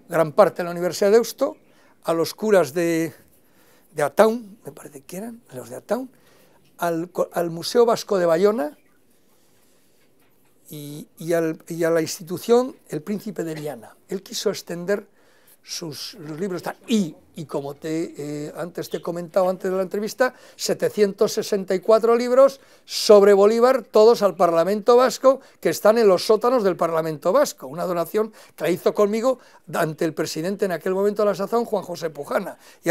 gran parte de la Universidad de Eusto, a los curas de, de Ataun, me parece que eran, los de Ataun, al, al Museo Vasco de Bayona y, a la institución El Príncipe de Liana, Él quiso extender sus libros están, y, y como te, eh, antes te he comentado, antes de la entrevista, 764 libros sobre Bolívar, todos al Parlamento Vasco, que están en los sótanos del Parlamento Vasco. Una donación que la hizo conmigo ante el presidente en aquel momento de la sazón, Juan José Pujana. Y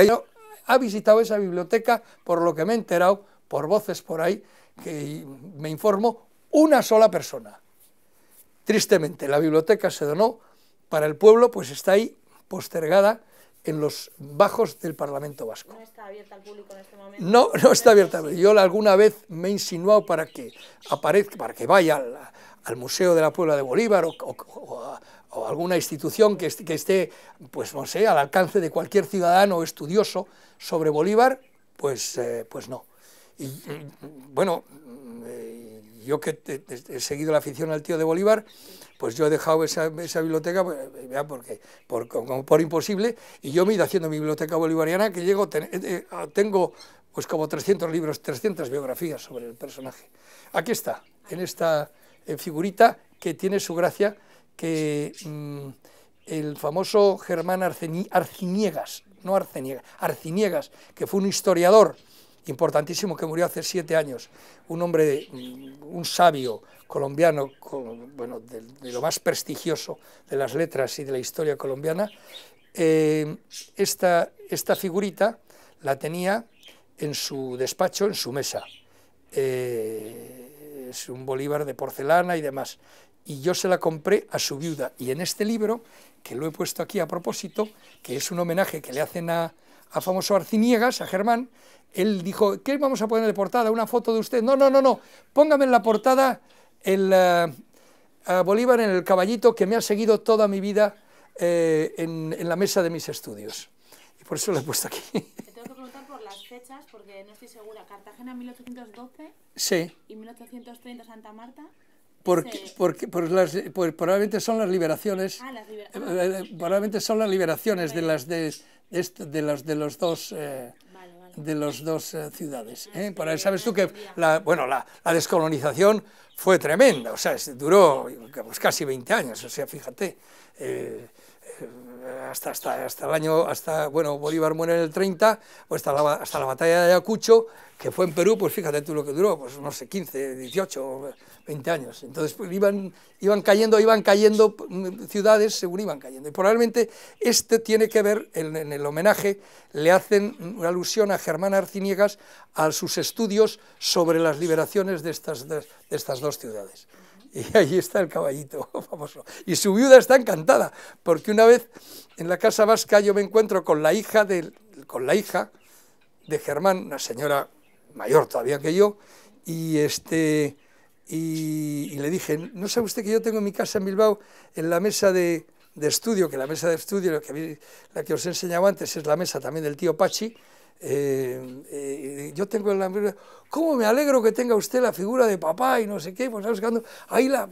ha visitado esa biblioteca, por lo que me he enterado, por voces por ahí, que me informó una sola persona. Tristemente, la biblioteca se donó para el pueblo, pues está ahí postergada en los bajos del Parlamento Vasco. No está abierta al público en este momento. No, no está abierta. Yo alguna vez me he insinuado para que aparezca, para que vaya al, Museo de la Puebla de Bolívar o, alguna institución que, esté, pues no sé, al alcance de cualquier ciudadano o estudioso sobre Bolívar, pues, eh, pues no. Y bueno, eh, yo que he seguido la afición al tío de Bolívar, pues yo he dejado esa, biblioteca pues, porque, por, imposible, y yo me he ido haciendo mi biblioteca bolivariana, que llego, eh, eh, ah, tengo pues como 300 libros, 300 biografías sobre el personaje. Aquí está, en esta figurita que tiene su gracia, que mm, el famoso Germán Arciniegas, no Arceniegas, Arciniegas, que fue un historiador, importantísimo que murió hace siete años, un hombre, mm, un sabio colombiano, bueno, de, lo más prestigioso de las letras y de la historia colombiana, eh, esta, figurita la tenía en su despacho, en su mesa. Eh, es un bolívar de porcelana y demás. Y yo se la compré a su viuda. Y en este libro, que lo he puesto aquí a propósito, que es un homenaje que le hacen a, a famoso Arciniegas, a Germán, él dijo, ¿qué vamos a poner de portada? ¿Una foto de usted? No, no, no, no, póngame en la portada el eh, Bolívar en el caballito que me ha seguido toda mi vida eh, en, la mesa de mis estudios. Y por eso lo he puesto aquí. Te tengo que preguntar por las fechas, porque no estoy segura. Cartagena 1812 sí. y 1830 Santa Marta porque, porque, por las, probablemente son las liberaciones, ah, eh, eh, eh, probablemente son las liberaciones de las de, de, de, las de los dos. Eh, de los dos eh, ciudades. Ah, para sabes tú que la, bueno, la, la, descolonización fue tremenda, o sea, duró pues, casi 20 años, o sea, fíjate hasta, hasta, hasta el año, hasta, bueno, Bolívar muere en el 30, o pues hasta la, batalla de Ayacucho, que fue en Perú, pues fíjate tú lo que duró, pues no sé, 15, 18, 20 años. Entonces pues, iban, cayendo, iban cayendo ciudades según iban cayendo. Y probablemente este tiene que ver, en, el homenaje, le hacen una alusión a Germán Arciniegas a sus estudios sobre las liberaciones de estas dos ciudades. y ahí está el caballito famoso. Y su viuda está encantada, porque una vez en la casa vasca yo me encuentro con la hija de, con la hija de Germán, una señora mayor todavía que yo, y este y, le dije, ¿no sabe usted que yo tengo en mi casa en Bilbao, en la mesa de, estudio, que la mesa de estudio, la que, la que os he enseñado antes, es la mesa también del tío Pachi, eh, eh, yo tengo la ¿cómo me alegro que tenga usted la figura de papá y no sé qué? Pues buscando, ahí la,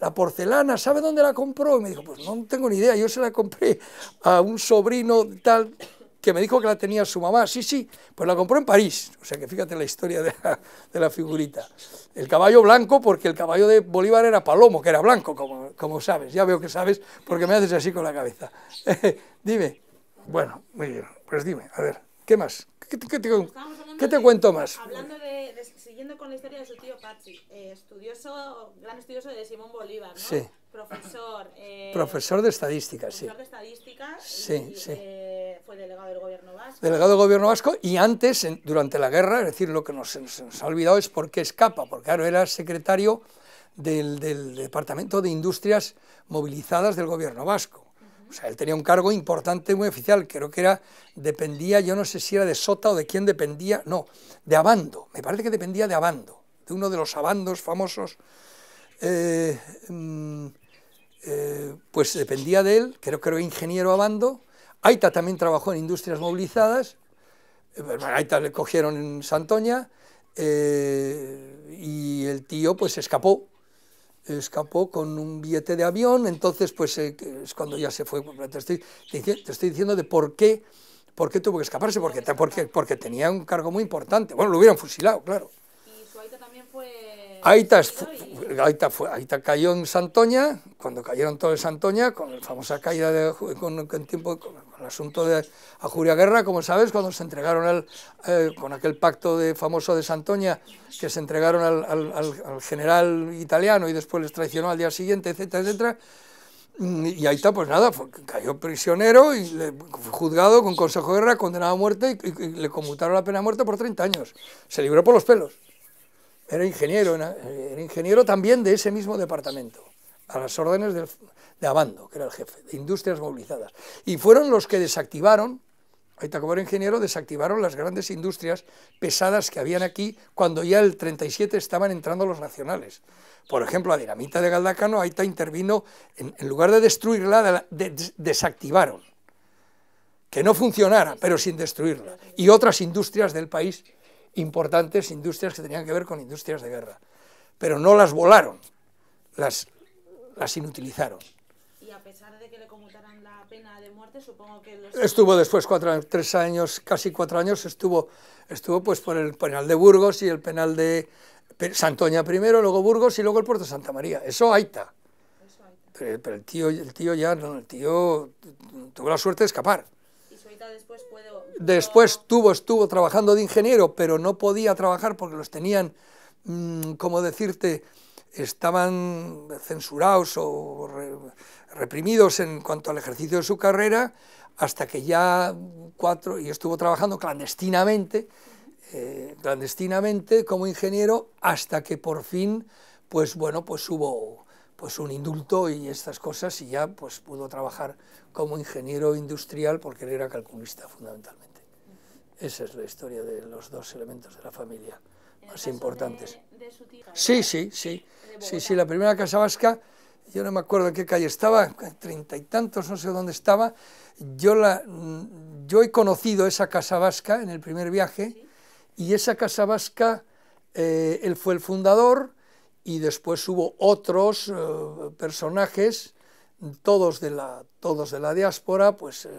la, porcelana, ¿sabe dónde la compró? Y me dijo, pues no tengo ni idea, yo se la compré a un sobrino tal que me dijo que la tenía su mamá, sí, sí, pues la compró en París, o sea que fíjate la historia de la, de la figurita. El caballo blanco, porque el caballo de Bolívar era palomo, que era blanco, como, como sabes, ya veo que sabes, porque me haces así con la cabeza. dime, bueno, muy bien, pues dime, a ver. ¿Qué más? ¿Qué, qué, te cuento más? Hablando de, siguiendo con la historia de su tío Patsy, eh, estudioso, gran estudioso de Simón Bolívar, ¿no? Profesor. Eh, profesor de estadística, sí. Profesor de estadística. Sí, eh, sí. fue delegado del gobierno vasco. Delegado del gobierno vasco y antes, durante la guerra, es decir, lo que nos, nos, ha olvidado es por qué escapa, porque ahora era secretario del Departamento de Industrias Movilizadas del gobierno vasco o sea, él tenía un cargo importante, muy oficial, creo que era, dependía, yo no sé si era de Sota o de quién dependía, no, de Abando, me parece que dependía de Abando, de uno de los abandos famosos, eh, mm, eh, pues dependía de él, creo que era ingeniero Abando, Aita también trabajó en industrias movilizadas, eh, Aita le cogieron en Santoña, y el tío pues escapó, escapó con un billete de avión, entonces pues eh, es cuando ya se fue. Pues, te estoy, diciendo de por qué, por qué tuvo que escaparse, porque, porque, porque tenía un cargo muy importante. Bueno, lo hubieran fusilado, claro. Y su aita también fue... es, está, ahí está cayó en Santoña, cuando cayeron todos en Santoña, con la famosa caída de, con, tiempo, el asunto de ajuria Guerra, como sabes, cuando se entregaron al, eh, con aquel pacto de, famoso de Santoña, que se entregaron al, general italiano y después les traicionó al día siguiente, etcétera, etcétera. Mm, y está pues nada, cayó prisionero y juzgado con consejo de guerra, condenado a muerte y, y le conmutaron la pena de muerte por 30 años. Se libró por los pelos era ingeniero, era ingeniero también de ese mismo departamento, a las órdenes de Abando, que era el jefe, de Industrias Movilizadas. Y fueron los que desactivaron, Aita como era ingeniero, desactivaron las grandes industrias pesadas que habían aquí cuando ya el 37 estaban entrando los nacionales. Por ejemplo, la dinamita de Galdacano, está intervino, en, lugar de destruirla, desactivaron. Que no funcionara, pero sin destruirla. Y otras industrias del país importantes industrias que tenían que ver con industrias de guerra. Pero no las volaron, las, las inutilizaron. Y a pesar de que le conmutaran la pena de muerte, supongo que... Estuvo después cuatro, tres años, casi cuatro años, estuvo, estuvo pues por el penal de Burgos y el penal de Santoña primero, luego Burgos y luego el puerto de Santa María. Eso ahí está. Pero, el, tío, el tío ya, el tío tuvo la suerte de escapar después tuvo, estuvo trabajando de ingeniero, pero no podía trabajar porque los tenían, mm, como decirte, estaban censurados o reprimidos en cuanto al ejercicio de su carrera, hasta que ya cuatro, y estuvo trabajando clandestinamente, eh, clandestinamente como ingeniero, hasta que por fin, pues bueno, pues hubo pues un indulto y estas cosas y ya pues pudo trabajar como ingeniero industrial porque él era calculista fundamentalmente. Esa es la historia de los dos elementos de la familia más importantes. de su tía, sí, sí, sí, sí, sí, la primera casa vasca, yo no me acuerdo en qué calle estaba, treinta y tantos, no sé dónde estaba, yo, la, mm, yo he conocido esa casa vasca en el primer viaje y esa casa vasca, eh, él fue el fundador, y después hubo otros eh, personajes, todos de la, todos de la diáspora, pues, eh,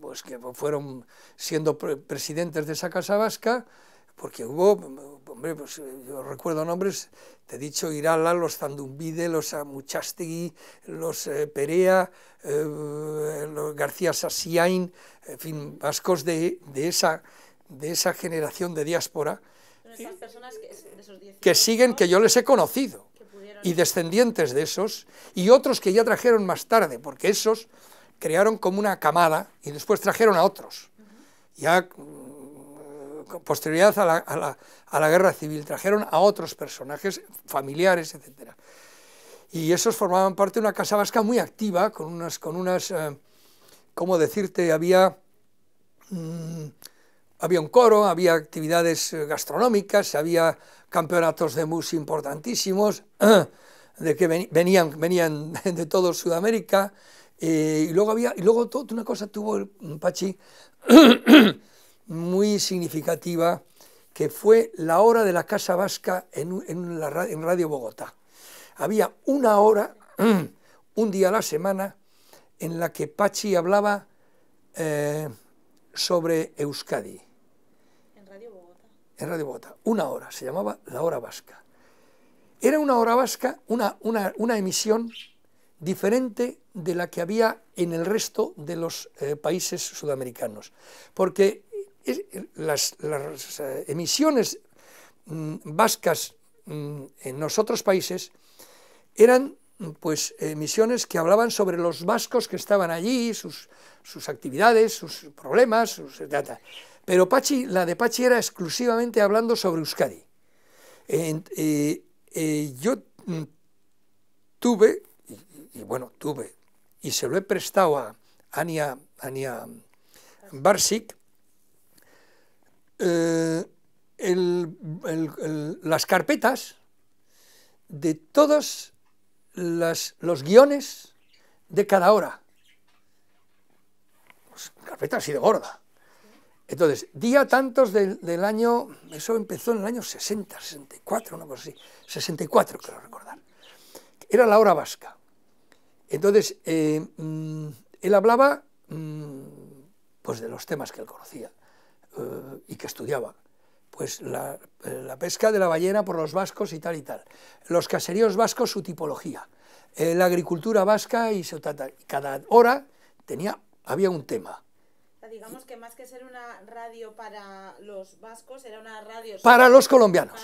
pues que fueron siendo presidentes de esa Casa Vasca, porque hubo, hombre, pues, eh, yo recuerdo nombres, te he dicho Irala, los Zandumbide, los Amuchastegui, los Perea, los García Sasiain, en fin, vascos de, esa, de esa generación de diáspora, que siguen, que yo les he conocido, y descendientes de esos, y otros que ya trajeron más tarde, porque esos crearon como una camada y después trajeron a otros. Ya mm, posterioridad a la, guerra civil, trajeron a otros personajes familiares, etc. Y esos formaban parte de una casa vasca muy activa, con unas, con unas eh, ¿cómo decirte? Había... Mm, había un coro, había actividades eh, gastronómicas, había campeonatos de mus importantísimos, de que venían, venían de todo Sudamérica, eh, y luego había, y luego todo, una cosa tuvo Pachi muy significativa, que fue la hora de la Casa Vasca en, Radio Bogotá. Había una hora, un día a la semana, en la que Pachi hablaba eh, sobre Euskadi en Radio Bogotá, una hora, se llamaba La Hora Vasca. Era una hora vasca, una, una, emisión diferente de la que había en el resto de los eh, países sudamericanos, porque las, eh, emisiones mm, vascas mm, en los otros países eran pues emisiones que hablaban sobre los vascos que estaban allí, sus, actividades, sus problemas, sus... Pero Pachi, la de Pachi era exclusivamente hablando sobre Euskadi. Eh, eh, yo mm, tuve, y, bueno, tuve, y se lo he prestado a Ania, Ania Barsik, eh, las carpetas de todos los guiones de cada hora. Pues, carpetas carpeta así de gorda entonces, día tantos del, año, eso empezó en el año 60, 64, una cosa así, 64 quiero recordar. Era la hora vasca. Entonces, eh, mm, él hablaba mm, pues de los temas que él conocía eh, y que estudiaba. Pues eh, la, pesca de la ballena por los vascos y tal y tal. Los caseríos vascos, su tipología. la agricultura vasca y su Cada hora tenía, había un tema digamos que más que ser una radio para los vascos, era una radio... Para los colombianos.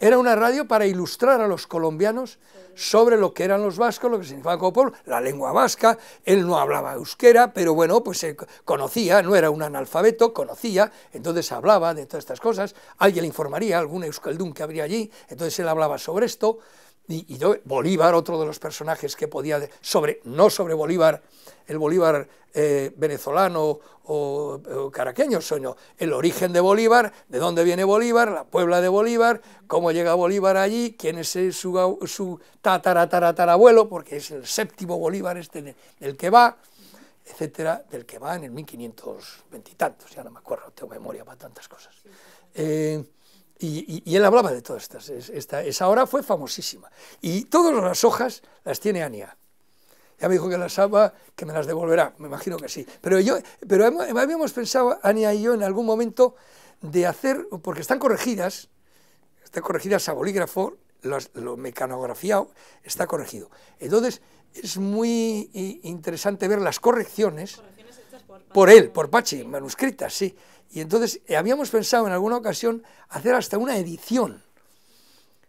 Era una radio para ilustrar a los colombianos sobre lo que eran los vascos, lo que significaba Copol, la lengua vasca, él no hablaba euskera, pero bueno, pues conocía, no era un analfabeto, conocía, entonces hablaba de todas estas cosas, alguien le informaría, algún euskaldun que habría allí, entonces él hablaba sobre esto, y, Bolívar, otro de los personajes que podía, sobre, no sobre Bolívar, el Bolívar eh, venezolano o, caraqueño, el origen de Bolívar, de dónde viene Bolívar, la Puebla de Bolívar, cómo llega Bolívar allí, quién es su, su porque es el séptimo Bolívar este del que va, etcétera, del que va en el 1520 y tantos, ya no me acuerdo, tengo memoria para tantas cosas. Eh, y, él hablaba de todas estas. Esta, esa hora fue famosísima. Y todas las hojas las tiene Ania. Ya me dijo que las haba que me las devolverá. Me imagino que sí. Pero, yo, pero habíamos pensado, Ania y yo, en algún momento de hacer, porque están corregidas, están corregidas a bolígrafo, lo, lo mecanografiado está corregido. Entonces, es muy interesante ver las correcciones por él, por Pachi, manuscritas, sí. Y entonces eh, habíamos pensado en alguna ocasión hacer hasta una edición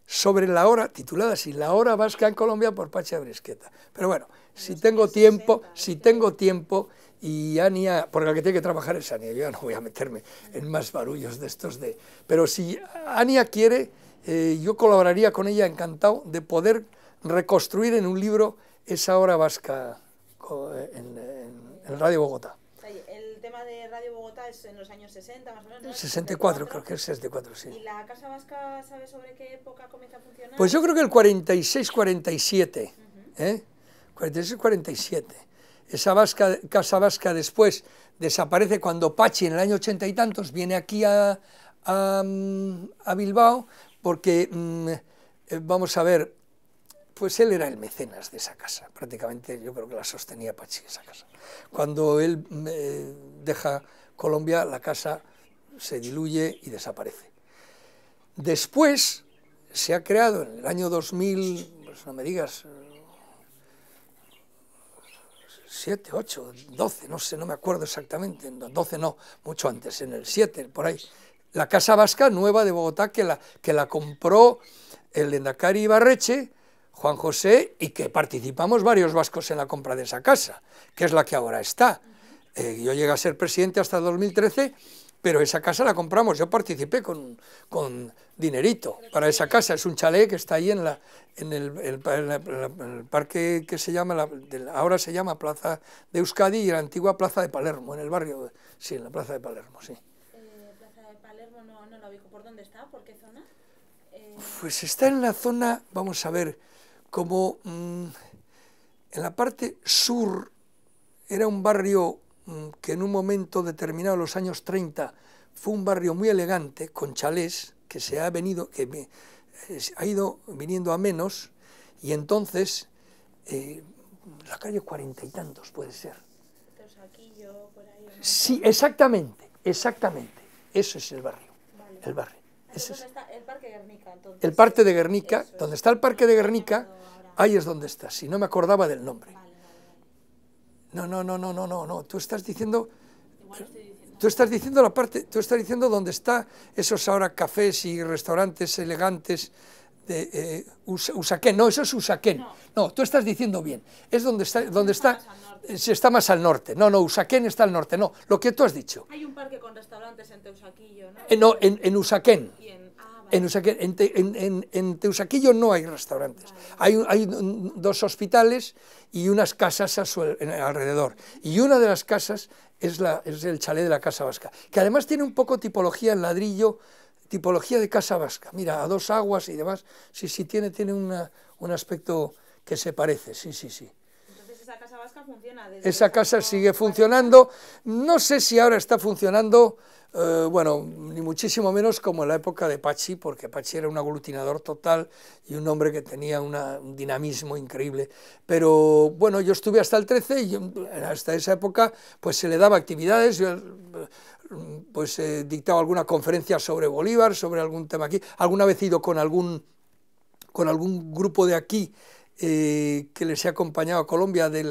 sobre la hora, titulada así, La hora vasca en Colombia por Pachi Brisqueta. Pero bueno, si tengo tiempo, si tengo tiempo, y Ania, por la que tiene que trabajar es Ania, yo ya no voy a meterme en más barullos de estos de... Pero si Ania quiere, eh, yo colaboraría con ella encantado de poder reconstruir en un libro esa hora vasca eh, en Radio Bogotá de Radio Bogotá es en los años 60, más o menos. 64, creo que es 64, sí. ¿Y la Casa Vasca sabe sobre qué época comienza a funcionar? Pues yo creo que el 46-47. 46 46-47. Esa vasca, Casa Vasca después desaparece cuando Pachi, en el año ochenta y tantos, viene aquí a, a, mm, Bilbao, porque, mm, eh, vamos a ver, pues él era el mecenas de esa casa, prácticamente yo creo que la sostenía Pachi esa casa. Cuando él eh, deja Colombia, la casa se diluye y desaparece. Después se ha creado en el año 2000, pues no me digas, 7, 8, 12, no sé, no me acuerdo exactamente, en 12 no, mucho antes, en el 7, por ahí, la Casa Vasca Nueva de Bogotá que la, que la compró el Endacari Ibarreche, Juan José y que participamos varios vascos en la compra de esa casa, que es la que ahora está. Eh, yo llegué a ser presidente hasta 2013, pero esa casa la compramos, yo participé con, con dinerito para esa casa, es un chalet que está ahí en, la, en, el, parque que se llama, ahora se llama Plaza de Euskadi y la antigua Plaza de Palermo, en el barrio, sí, en la Plaza de Palermo, sí. Eh, Plaza de Palermo no, no la ¿por dónde está? ¿Por qué zona? Eh, pues está en la zona, vamos a ver, como mm, en la parte sur era un barrio mm, que en un momento determinado, los años 30, fue un barrio muy elegante, con chalés, que se ha venido, que eh, ha ido viniendo a menos, y entonces eh, la calle cuarenta y tantos puede ser. Sí, exactamente, exactamente. Eso es el barrio, el barrio el Parque de Guernica, El Parque de Guernica, donde está el Parque de Guernica, ahí es donde está, si no me acordaba del nombre. No, no, no, no, no, no, no, tú estás diciendo... Tú estás diciendo la parte, tú estás diciendo dónde está esos ahora cafés y restaurantes elegantes de, eh, Usaquén, no, eso es Usaquén. No. tú estás diciendo bien, es donde está, donde está, eh, se está más al norte. No, no, Usaquén está al norte, no, lo que tú has dicho. Hay un parque con restaurantes en Teusaquillo, ¿no? Eh, no, en, Usaquén. en, en, Teusaquillo no hay restaurantes. Hay, dos hospitales y unas casas a su, alrededor. Y una de las casas es, es el chalet de la Casa Vasca, que además tiene un poco tipología en ladrillo tipología de casa vasca. Mira, a dos aguas y demás. Sí, sí, tiene, tiene un aspecto que se parece, sí, sí, sí. Entonces esa casa vasca funciona. Desde esa casa sigue funcionando. No sé si ahora está funcionando, eh, bueno, ni muchísimo menos como en la época de Pachi, porque Pachi era un aglutinador total y un hombre que tenía un dinamismo increíble. Pero bueno, yo estuve hasta el 13 y mm, hasta esa época pues se le daba actividades. Eh, pues he eh, dictado alguna conferencia sobre Bolívar, sobre algún tema aquí. Alguna vez he ido con algún, con algún grupo de aquí eh, que les he acompañado a Colombia de,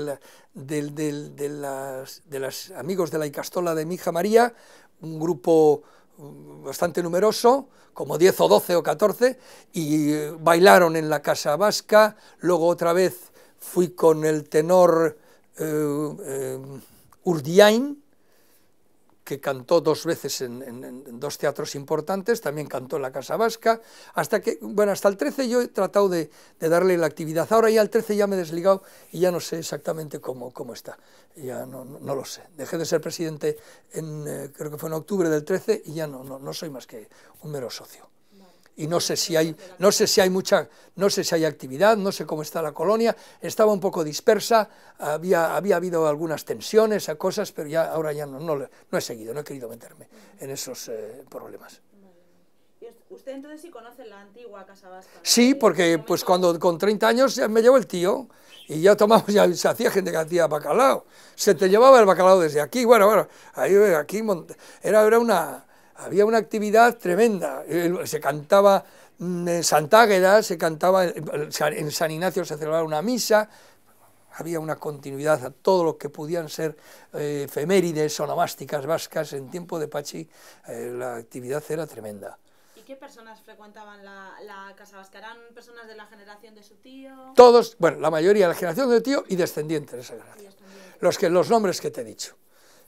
las, amigos de la Icastola de mi hija María, un grupo mm, bastante numeroso, como 10 o 12 o 14, y eh, bailaron en la Casa Vasca, luego otra vez fui con el tenor Urdiain, que cantó dos veces en, dos teatros importantes, también cantó en la Casa Vasca, hasta que, bueno, hasta el 13 yo he tratado de, darle la actividad, ahora ya el 13 ya me he desligado y ya no sé exactamente cómo, cómo está, ya no, lo sé, dejé de ser presidente en, eh, creo que fue en octubre del 13 y ya no, no soy más que un mero socio y no sé si hay, no sé si hay mucha, no sé si hay actividad, no sé cómo está la colonia, estaba un poco dispersa, había, había habido algunas tensiones a cosas, pero ya ahora ya no, no, no he seguido, no he querido meterme en esos eh, problemas. Usted entonces sí conoce la antigua Casa Sí, porque este pues cuando con 30 años me llevó el tío y ya tomamos, ya se hacía gente que hacía bacalao. Se te llevaba el bacalao desde aquí. Bueno, bueno, ahí, aquí era, era una había una actividad tremenda. Mm, se cantaba en Santágueda, se cantaba en San Ignacio, se celebraba una misa. Había una continuidad a todo lo que podían ser efemérides eh, efemérides onomásticas vascas. En tiempo de Pachi eh, la actividad era tremenda. ¿Y qué personas frecuentaban la, Casa Vasca? personas de la generación de su tío? Todos, bueno, la mayoría de la generación de tío y descendientes de esa generación. Los, que, los nombres que te he dicho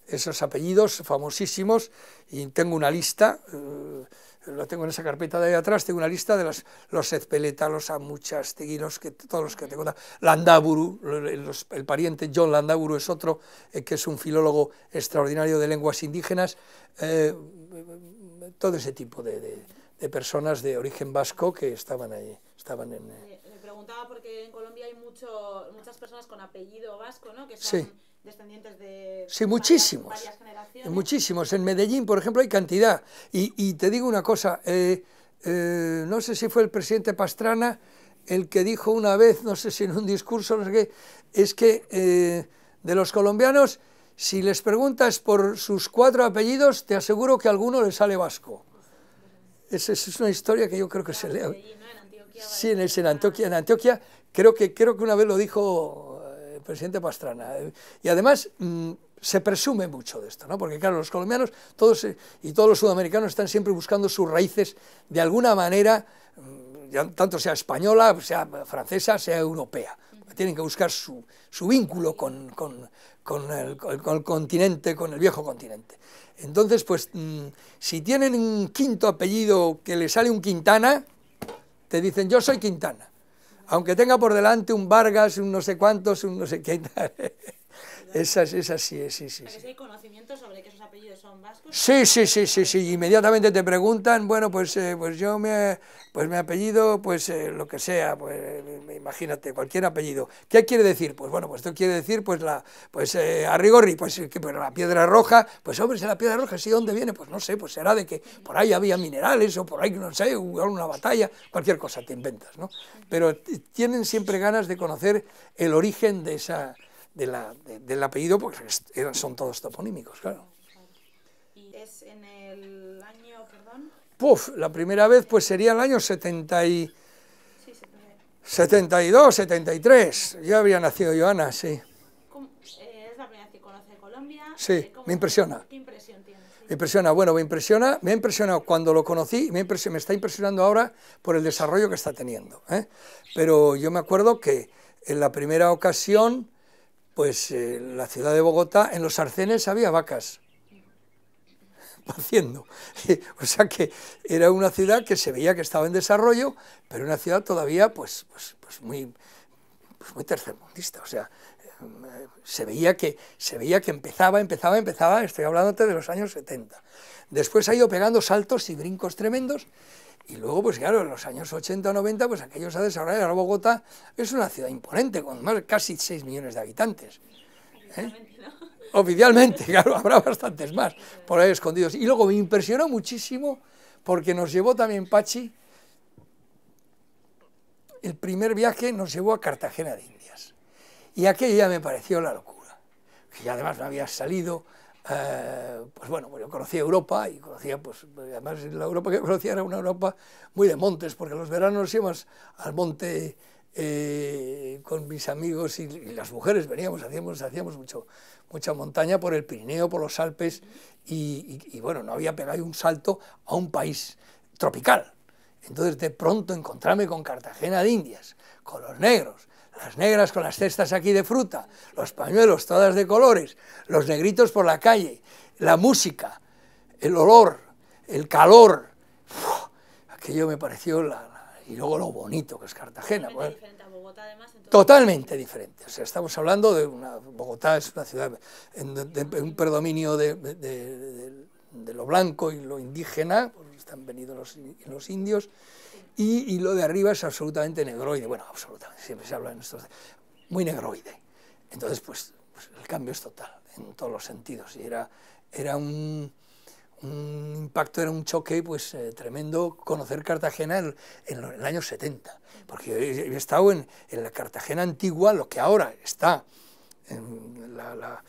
esos apellidos famosísimos y tengo una lista, eh, la tengo en esa carpeta de ahí atrás, tengo una lista de los, los Ezpeleta, los Amuchas, Teguinos, que, todos los que tengo, Landaburu, el pariente John Landaburu es otro, eh, que es un filólogo extraordinario de lenguas indígenas, eh, todo ese tipo de, personas de origen vasco que estaban ahí, estaban Le preguntaba porque en Colombia hay muchas personas con apellido vasco, ¿no? sí descendientes de... Sí, muchísimos. muchísimos. En Medellín, por ejemplo, hay cantidad. Y, te digo una cosa, eh, eh, no sé si fue el presidente Pastrana el que dijo una vez, no sé si en un discurso, no sé qué, es que eh, de los colombianos, si les preguntas por sus cuatro apellidos, te aseguro que alguno le sale vasco. Esa es una historia que yo creo que se lee. sí, en, en, Antioquia, en Antioquia, creo que, creo que una vez lo dijo eh, presidente Pastrana. Eh, y además mm, se presume mucho de esto, ¿no? porque claro, los colombianos todos, eh, y todos los sudamericanos están siempre buscando sus raíces de alguna manera, mm, tanto sea española, sea francesa, sea europea. Tienen que buscar su, su vínculo con, el, continente, con el viejo continente. Entonces, pues, mm, si tienen un quinto apellido que le sale un Quintana, te dicen, yo soy Quintana aunque tenga por delante un Vargas, un no sé cuántos, un no sé qué esa, sí sí, sí. sí. ¿Hay conocimiento sobre que esos apellidos son vascos? Sí, sí, sí, sí, Inmediatamente te preguntan, bueno, pues, eh, pues yo me, pues mi apellido, pues eh, lo que sea, pues eh, imagínate, cualquier apellido. ¿Qué quiere decir? Pues bueno, pues esto quiere decir, pues la, pues Arrigorri, pues, que, pues, la piedra roja, pues hombre, si la piedra roja, sí, ¿dónde viene? Pues no sé, pues será de que por ahí había minerales o por ahí, no sé, hubo una batalla, cualquier cosa te inventas, ¿no? Pero tienen siempre ganas de conocer el origen de esa del apellido, porque son todos toponímicos, claro. ¿Y es en el año, perdón? Puf, la primera vez pues sería el año 70 72, 73, Yo había nacido Joana, sí. Eh, es la primera vez que conoce Colombia. Sí, eh, me impresiona. ¿Qué impresión tiene? Me impresiona, bueno, me impresiona, me ha impresionado cuando lo conocí y me, me, está impresionando ahora por el desarrollo que está teniendo. ¿eh? Pero yo me acuerdo que en la primera ocasión pues eh, la ciudad de Bogotá, en los arcenes había vacas haciendo. o sea que era una ciudad que se veía que estaba en desarrollo, pero una ciudad todavía pues, pues, pues muy, pues muy tercermundista. O sea, eh, se veía, que, se veía que empezaba, empezaba, empezaba, estoy hablándote de los años 70. Después ha ido pegando saltos y brincos tremendos y luego, pues claro, en los años 80 o 90, pues aquello se ha desarrollado. Bogotá es una ciudad imponente, con más casi 6 millones de habitantes. ¿eh? Oficialmente, claro, habrá bastantes más por ahí escondidos. Y luego me impresionó muchísimo porque nos llevó también Pachi, el primer viaje nos llevó a Cartagena de Indias. Y aquello ya me pareció la locura. Y además no había salido, eh, pues bueno, pues yo conocía Europa y conocía, pues además la Europa que conocía era una Europa muy de montes, porque los veranos íbamos al monte eh, con mis amigos y, las mujeres veníamos, hacíamos, hacíamos mucho, mucha montaña por el Pirineo, por los Alpes y, y bueno, no había pegado un salto a un país tropical. Entonces de pronto encontrarme con Cartagena de Indias, con los negros, las negras con las cestas aquí de fruta, los pañuelos todas de colores, los negritos por la calle, la música, el olor, el calor. aquello me pareció la, y luego lo bonito que es Cartagena. Totalmente, pues. diferente, a Bogotá, además, totalmente diferente. O sea, estamos hablando de una Bogotá es una ciudad en, un predominio de, lo blanco y lo indígena, pues están venidos los indios y, lo de arriba es absolutamente negroide, bueno, absolutamente, siempre se habla en estos, muy negroide. Entonces, pues, pues, el cambio es total, en todos los sentidos, y era, era un, impacto, era un choque pues eh, tremendo conocer Cartagena en, el año 70, porque yo he, estado en, la Cartagena antigua, lo que ahora está, en la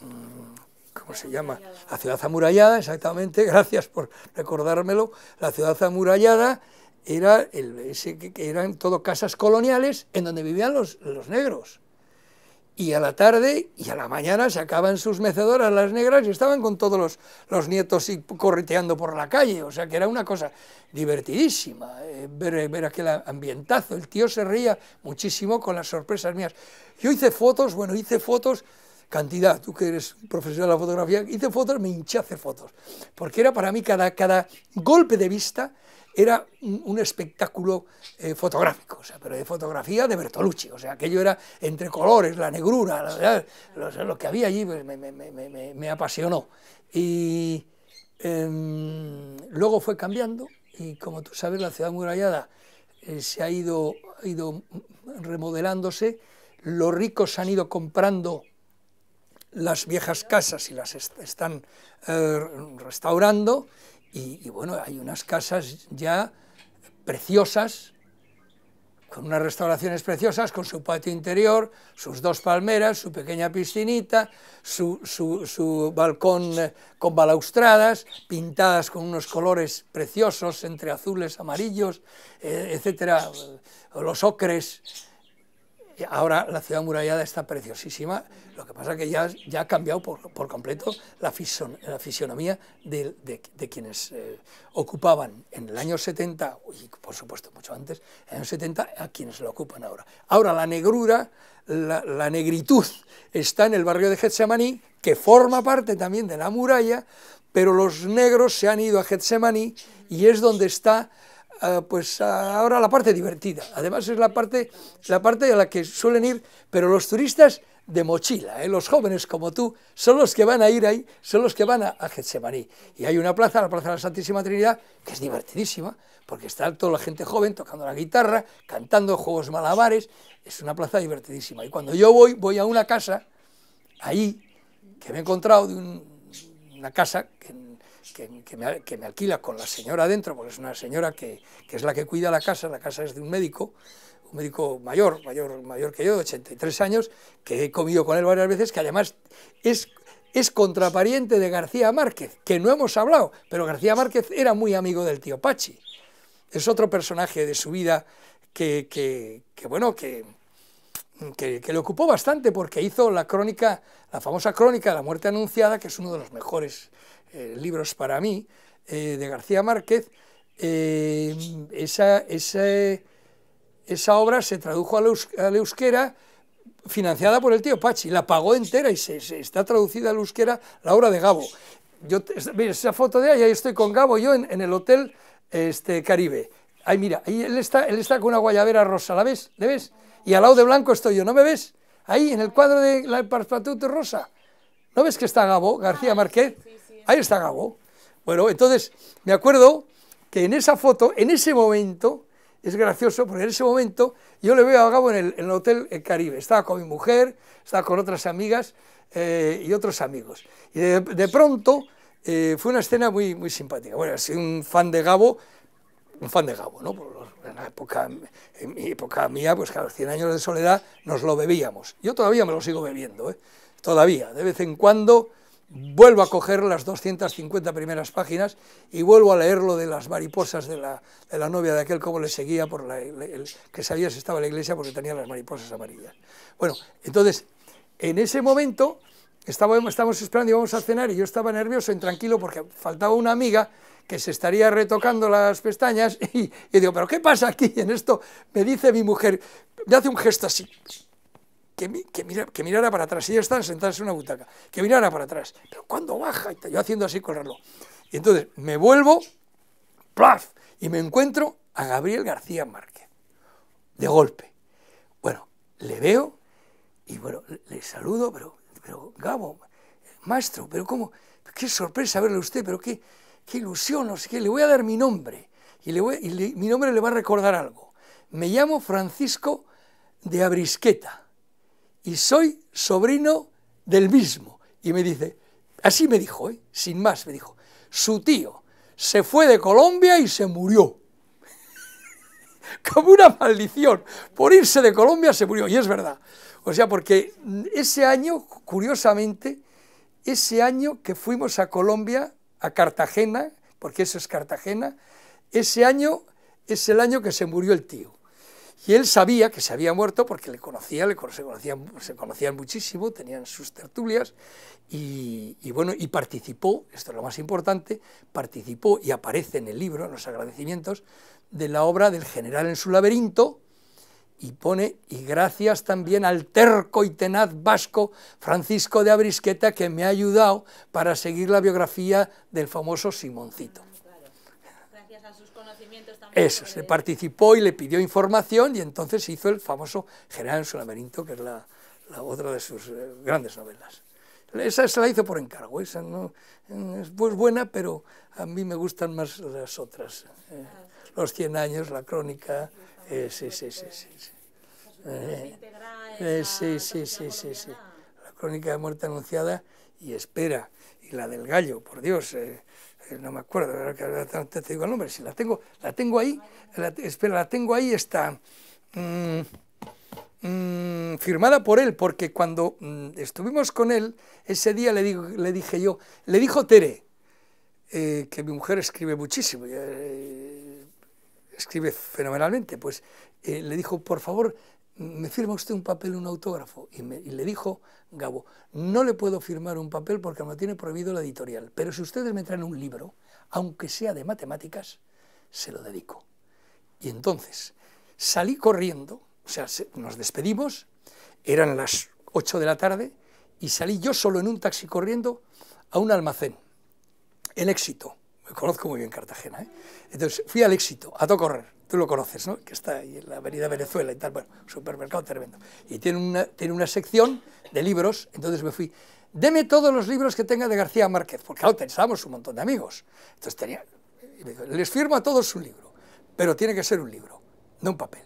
mm, ¿cómo se llama? La ciudad amurallada, exactamente, gracias por recordármelo, la ciudad amurallada, era el, eran todo casas coloniales en donde vivían los, negros. Y a la tarde y a la mañana sacaban sus mecedoras las negras y estaban con todos los, nietos y correteando por la calle. O sea que era una cosa divertidísima eh, ver, eh, ver, aquel ambientazo. El tío se reía muchísimo con las sorpresas mías. Yo hice fotos, bueno, hice fotos cantidad, tú que eres profesional de la fotografía, hice fotos, me hinché hacer fotos, porque era para mí cada, cada golpe de vista era un, espectáculo eh, fotográfico, o sea, pero de fotografía de Bertolucci, o sea, aquello era entre colores, la negrura, lo, que había allí pues, me, apasionó. Y em, luego fue cambiando y como tú sabes, la ciudad murallada eh, se ha ido, ha ido remodelándose, los ricos han ido comprando las viejas casas y las están eh, restaurando y, bueno, hay unas casas ya preciosas, con unas restauraciones preciosas, con su patio interior, sus dos palmeras, su pequeña piscinita, su, su, balcón eh, con balaustradas, pintadas con unos colores preciosos entre azules, amarillos, eh, etcétera, los ocres, Ahora la ciudad murallada está preciosísima, lo que pasa es que ya, ya ha cambiado por, completo la, fisionomía de, quienes eh, ocupaban en el año 70, y por supuesto mucho antes, en el año 70 a quienes lo ocupan ahora. Ahora la negrura, la, la negritud está en el barrio de Getsemaní, que forma parte también de la muralla, pero los negros se han ido a Getsemaní y es donde está Ah, pues ah, ahora la parte divertida. Además es la parte, la parte a la que suelen ir, pero los turistas de mochila, ¿eh? los jóvenes como tú, son los que van a ir ahí, son los que van a, Getsemaní. Y hay una plaza, la Plaza de la Santísima Trinidad, que es divertidísima, porque está toda la gente joven tocando la guitarra, cantando juegos malabares, es una plaza divertidísima. Y cuando yo voy, voy a una casa, ahí, que me he encontrado de una casa que que, me, alquila con la señora adentro, porque es una señora que, es la que cuida la casa, la casa es de un médico, un médico mayor, mayor, mayor que yo, de 83 años, que he comido con él varias veces, que además es, contrapariente de García Márquez, que no hemos hablado, pero García Márquez era muy amigo del tío Pachi. Es otro personaje de su vida que, bueno, que, le ocupó bastante porque hizo la crónica, la famosa crónica de la muerte anunciada, que es uno de los mejores eh, libros para mí, eh, de García Márquez, eh, esa, esa, obra se tradujo al, euskera financiada por el tío Pachi, la pagó entera y se, está traducida al euskera la obra de Gabo. Yo, esa foto de ahí, ahí estoy con Gabo, yo en, el Hotel este, Caribe. Ahí mira, ahí él está, él está con una guayabera rosa, ¿la ves? ¿Le ves? Y al lado de blanco estoy yo, ¿no me ves? Ahí, en el cuadro de la Parpatuto Rosa. ¿No ves que está Gabo García Márquez? Ahí está Gabo. Bueno, entonces me acuerdo que en esa foto, en ese momento, es gracioso porque en ese momento yo le veo a Gabo en el, Hotel el Caribe. Estaba con mi mujer, estaba con otras amigas eh, y otros amigos. Y de, pronto eh, fue una escena muy, muy simpática. Bueno, soy un fan de Gabo, un fan de Gabo, ¿no? En, la época, en mi época mía, pues claro, 100 años de soledad nos lo bebíamos. Yo todavía me lo sigo bebiendo, ¿eh? Todavía, de vez en cuando vuelvo a coger las 250 primeras páginas y vuelvo a leer lo de las mariposas de la, novia de aquel, como le seguía, por que sabía si estaba en la iglesia porque tenía las mariposas amarillas. Bueno, entonces, en ese momento estábamos, esperando y íbamos a cenar y yo estaba nervioso, intranquilo, porque faltaba una amiga que se estaría retocando las pestañas y, y digo, pero ¿qué pasa aquí? en esto me dice mi mujer, me hace un gesto así, que, mirara para atrás. Ellos están sentados en una butaca, que mirara para atrás. Pero cuando baja, yo haciendo así correrlo Y entonces me vuelvo, ¡plaf! Y me encuentro a Gabriel García Márquez, de golpe. Bueno, le veo y bueno, le saludo, pero, pero Gabo, maestro, pero cómo, qué sorpresa verle a usted, pero qué, qué ilusión, no sé qué, le voy a dar mi nombre y, le mi nombre le va a recordar algo. Me llamo Francisco de Abrisqueta y soy sobrino del mismo. Y me dice, así me dijo, ¿eh? sin más, me dijo, su tío se fue de Colombia y se murió. Como una maldición, por irse de Colombia se murió, y es verdad. O sea, porque ese año, curiosamente, ese año que fuimos a Colombia, a Cartagena, porque eso es Cartagena, ese año es el año que se murió el tío. Y él sabía que se había muerto porque le conocía, le, se, conocían, se conocían muchísimo, tenían sus tertulias y, bueno, y participó, esto es lo más importante, participó y aparece en el libro, en los agradecimientos, de la obra del general en su laberinto y pone, y gracias también al terco y tenaz vasco Francisco de Abrisqueta que me ha ayudado para seguir la biografía del famoso Simoncito sus conocimientos también. Eso, se participó y le pidió información y entonces hizo el famoso General en su laberinto, que es la, otra de sus eh, grandes novelas. Esa se la hizo por encargo, esa no, es pues buena, pero a mí me gustan más las otras. Eh, los 100 años, la crónica, sí, sí, sí, sí. sí. sí, sí, sí, sí, sí. La crónica de muerte anunciada y espera, y la del gallo, por Dios, eh, no me acuerdo, te digo el nombre, si la tengo, la tengo ahí, espera, la tengo ahí, está mm, mm, firmada por él, porque cuando mm, estuvimos con él, ese día le, le dije yo, le dijo Tere, eh, que mi mujer escribe muchísimo, eh, escribe fenomenalmente, pues eh, le dijo, por favor, ¿me firma usted un papel, un autógrafo? Y, y, le dijo Gabo, no le puedo firmar un papel porque me tiene prohibido la editorial, pero si ustedes me traen un libro, aunque sea de matemáticas, se lo dedico. Y entonces salí corriendo, o sea, nos despedimos, eran las 8 de la tarde, y salí yo solo en un taxi corriendo a un almacén. El éxito conozco muy bien Cartagena. ¿eh? Entonces fui al éxito, a todo correr, tú lo conoces, ¿no? que está ahí en la avenida Venezuela y tal, bueno, supermercado tremendo. Y tiene una, tiene una sección de libros, entonces me fui, deme todos los libros que tenga de García Márquez, porque claro, pensábamos un montón de amigos. Entonces tenía, les firmo a todos su libro, pero tiene que ser un libro, no un papel.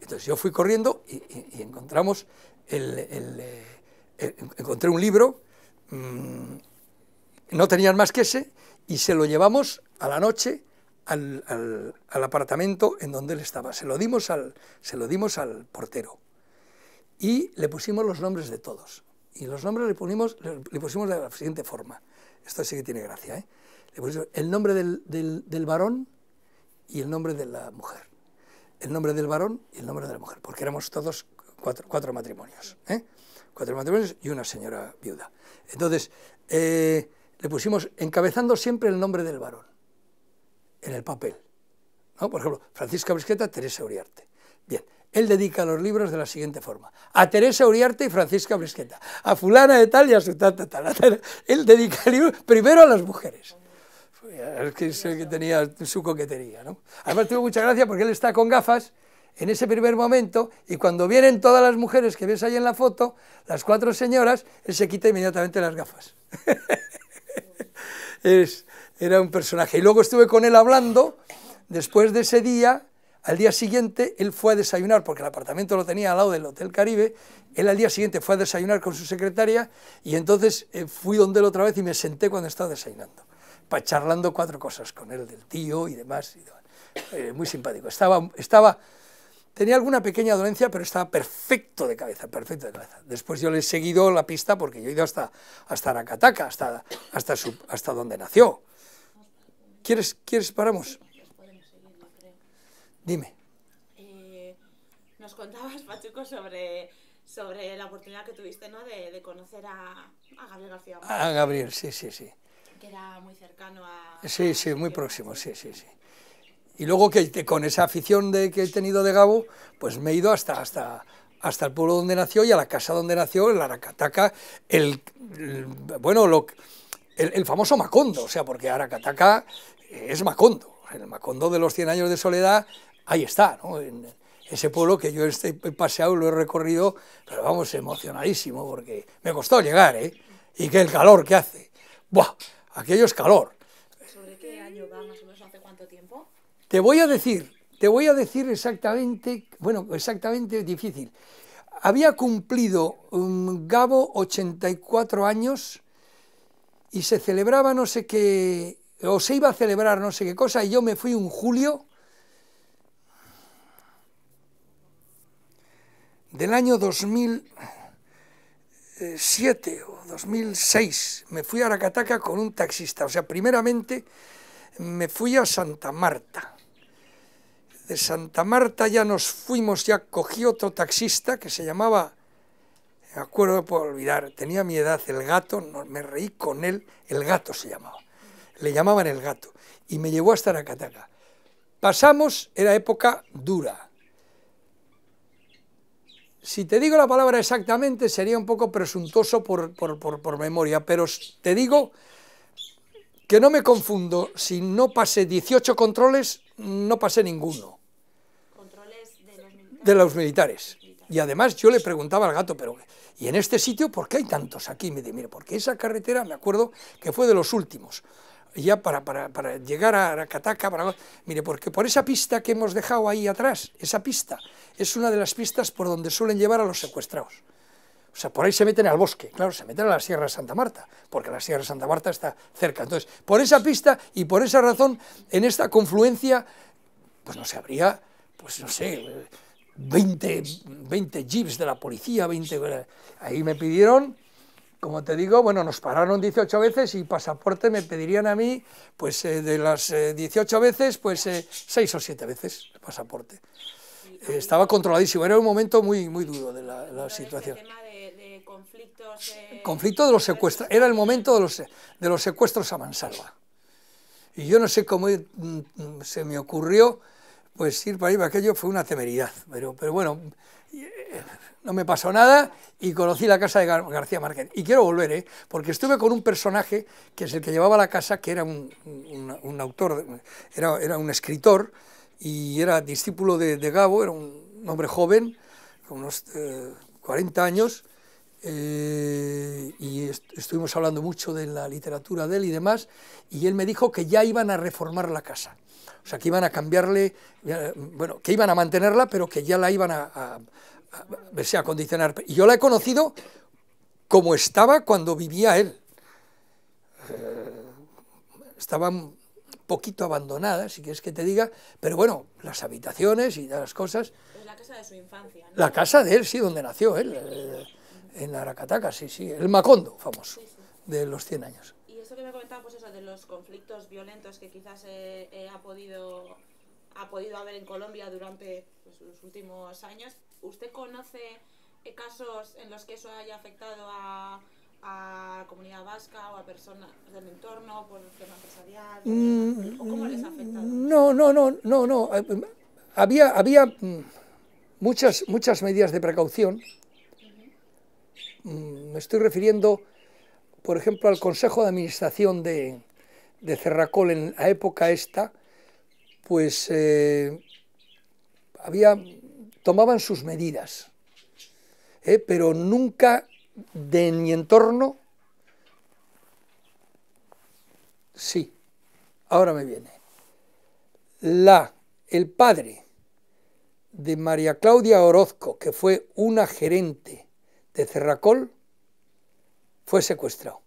Entonces yo fui corriendo y, encontramos eh, encontré un libro, mm, no tenían más que ese, y se lo llevamos a la noche al, al, apartamento en donde él estaba. Se lo, dimos al, se lo dimos al portero y le pusimos los nombres de todos. Y los nombres le pusimos, le pusimos de la siguiente forma. Esto sí que tiene gracia. ¿eh? Le pusimos el nombre del, del, del varón y el nombre de la mujer. El nombre del varón y el nombre de la mujer, porque éramos todos cuatro, cuatro matrimonios. ¿eh? Cuatro matrimonios y una señora viuda. Entonces, eh, le pusimos encabezando siempre el nombre del varón en el papel. ¿no? Por ejemplo, Francisca Brisqueta, Teresa Uriarte. Bien, él dedica los libros de la siguiente forma. A Teresa Uriarte y Francisca Brisqueta. A fulana de tal y a su tata tal, Él dedica el libro primero a las mujeres. Es que, que tenía su coquetería. ¿no? Además tuvo mucha gracia porque él está con gafas en ese primer momento y cuando vienen todas las mujeres que ves ahí en la foto, las cuatro señoras, él se quita inmediatamente las gafas. era un personaje. Y luego estuve con él hablando, después de ese día, al día siguiente él fue a desayunar, porque el apartamento lo tenía al lado del Hotel Caribe, él al día siguiente fue a desayunar con su secretaria y entonces eh, fui donde él otra vez y me senté cuando estaba desayunando, para charlando cuatro cosas con él, del tío y demás. Eh, muy simpático. Estaba, estaba Tenía alguna pequeña dolencia, pero estaba perfecto de cabeza, perfecto de cabeza. Después yo le he seguido la pista porque yo he ido hasta, hasta Aracataca, hasta, hasta, su, hasta donde nació. ¿Quieres, quieres paramos? Dime. Eh, nos contabas, Pachuco, sobre, sobre la oportunidad que tuviste ¿no? de, conocer a, Gabriel García A Gabriel, sí, sí, sí. Que era muy cercano a... Sí, sí, muy próximo, sí, sí, sí. Y luego que, con esa afición de, que he tenido de Gabo, pues me he ido hasta, hasta, hasta el pueblo donde nació y a la casa donde nació, el Aracataca, el, bueno, el, famoso Macondo, o sea, porque Aracataca es Macondo, el Macondo de los 100 años de soledad, ahí está, ¿no? ese pueblo que yo este, he paseado lo he recorrido, pero vamos, emocionadísimo, porque me costó llegar, ¿eh? Y que el calor que hace. Buah, aquello es calor. Te voy a decir, te voy a decir exactamente, bueno, exactamente es difícil. Había cumplido um, Gabo 84 años y se celebraba no sé qué, o se iba a celebrar no sé qué cosa, y yo me fui un julio del año 2007 eh, o 2006. Me fui a Aracataca con un taxista, o sea, primeramente me fui a Santa Marta de Santa Marta ya nos fuimos, ya cogí otro taxista que se llamaba, me acuerdo, por olvidar, tenía mi edad, el gato, me reí con él, el gato se llamaba, le llamaban el gato, y me llevó hasta Aracataca. Pasamos, era época dura. Si te digo la palabra exactamente sería un poco presuntuoso por, por memoria, pero te digo que no me confundo, si no pasé 18 controles, no pasé ninguno de los militares. Y además yo le preguntaba al gato, pero ¿y en este sitio por qué hay tantos aquí? Me dice, mire, porque esa carretera, me acuerdo, que fue de los últimos, ya para, para, llegar a Aracataca, para, mire, porque por esa pista que hemos dejado ahí atrás, esa pista, es una de las pistas por donde suelen llevar a los secuestrados. O sea, por ahí se meten al bosque, claro, se meten a la Sierra Santa Marta, porque la Sierra Santa Marta está cerca. Entonces, por esa pista y por esa razón, en esta confluencia, pues no se habría, pues no sé 20, 20 jeeps de la policía, 20... Ahí me pidieron, como te digo, bueno, nos pararon 18 veces y pasaporte me pedirían a mí, pues eh, de las 18 eh, veces, pues eh, seis 6 o 7 veces pasaporte. estaba controladísimo, era un momento muy, muy duro de la, este situación. la situación. Conflictos de... conflicto de los secuestros. Era el momento de los, de los secuestros a mansalva. Y yo no sé cómo mm, mm, se me ocurrió pues ir para ahí, aquello fue una temeridad. Pero, pero bueno, eh, no me pasó nada y conocí la casa de García Márquez. Y quiero volver, ¿eh? porque estuve con un personaje que es el que llevaba la casa, que era un, autor, era, un escritor y era discípulo de, Gabo, era un hombre joven, con unos 40 eh, años, eh, y estuvimos hablando mucho de la literatura de él y demás, y él me dijo que ya iban a reformar la casa. O sea, que iban a cambiarle, bueno, que iban a mantenerla, pero que ya la iban a, a, acondicionar. Y yo la he conocido como estaba cuando vivía él. Eh, estaba un poquito abandonada, si quieres que te diga, pero bueno, las habitaciones y las cosas... Es la casa de su infancia, ¿no? La casa de él, sí, donde nació él. Eh, en Aracataca, sí, sí, el Macondo famoso de los 100 años. Y eso que me comentaba, pues eso, de los conflictos violentos que quizás ha, podido, ha podido haber en Colombia durante pues, los últimos años, ¿usted conoce casos en los que eso haya afectado a, a comunidad vasca o a personas del entorno por el tema empresarial? cómo les ha afectado? No, no, no, no, no. Había, había muchas, muchas medidas de precaución Mm, me estoy refiriendo, por ejemplo, al Consejo de Administración de, Cerracol en la época esta, pues eh, había, tomaban sus medidas, ¿eh? pero nunca de mi entorno, sí, ahora me viene, la, el padre de María Claudia Orozco, que fue una gerente de Cerracol fue secuestrado.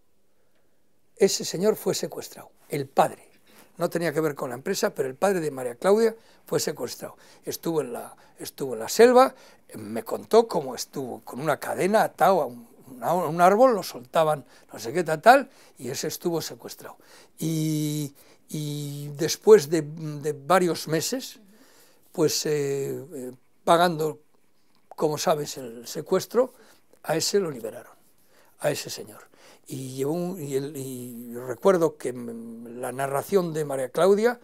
Ese señor fue secuestrado, el padre. No tenía que ver con la empresa, pero el padre de María Claudia fue secuestrado. Estuvo en la, estuvo en la selva, me contó cómo estuvo con una cadena atado a un, árbol, lo soltaban no sé qué tal, y ese estuvo secuestrado. Y, después de, varios meses, pues eh, eh, pagando, como sabes, el secuestro, a ese lo liberaron, a ese señor. Y, y, recuerdo que la narración de María Claudia,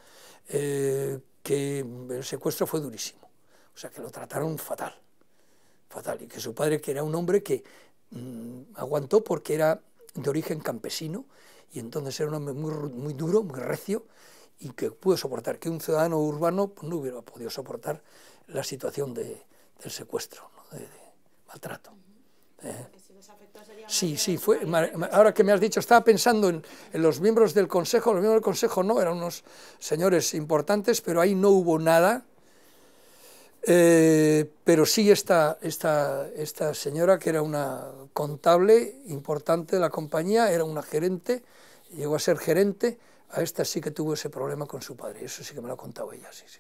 eh, que el secuestro fue durísimo, o sea que lo trataron fatal, fatal, y que su padre, que era un hombre que mm, aguantó porque era de origen campesino, y entonces era un hombre muy, duro, muy recio, y que pudo soportar, que un ciudadano urbano pues, no hubiera podido soportar la situación de, del secuestro, de maltrato. Sí, sí, fue, ahora que me has dicho, estaba pensando en, los miembros del Consejo, los miembros del Consejo no, eran unos señores importantes, pero ahí no hubo nada, eh, pero sí esta, esta, esta señora que era una contable importante de la compañía, era una gerente, llegó a ser gerente, a esta sí que tuvo ese problema con su padre, eso sí que me lo ha contado ella, sí, sí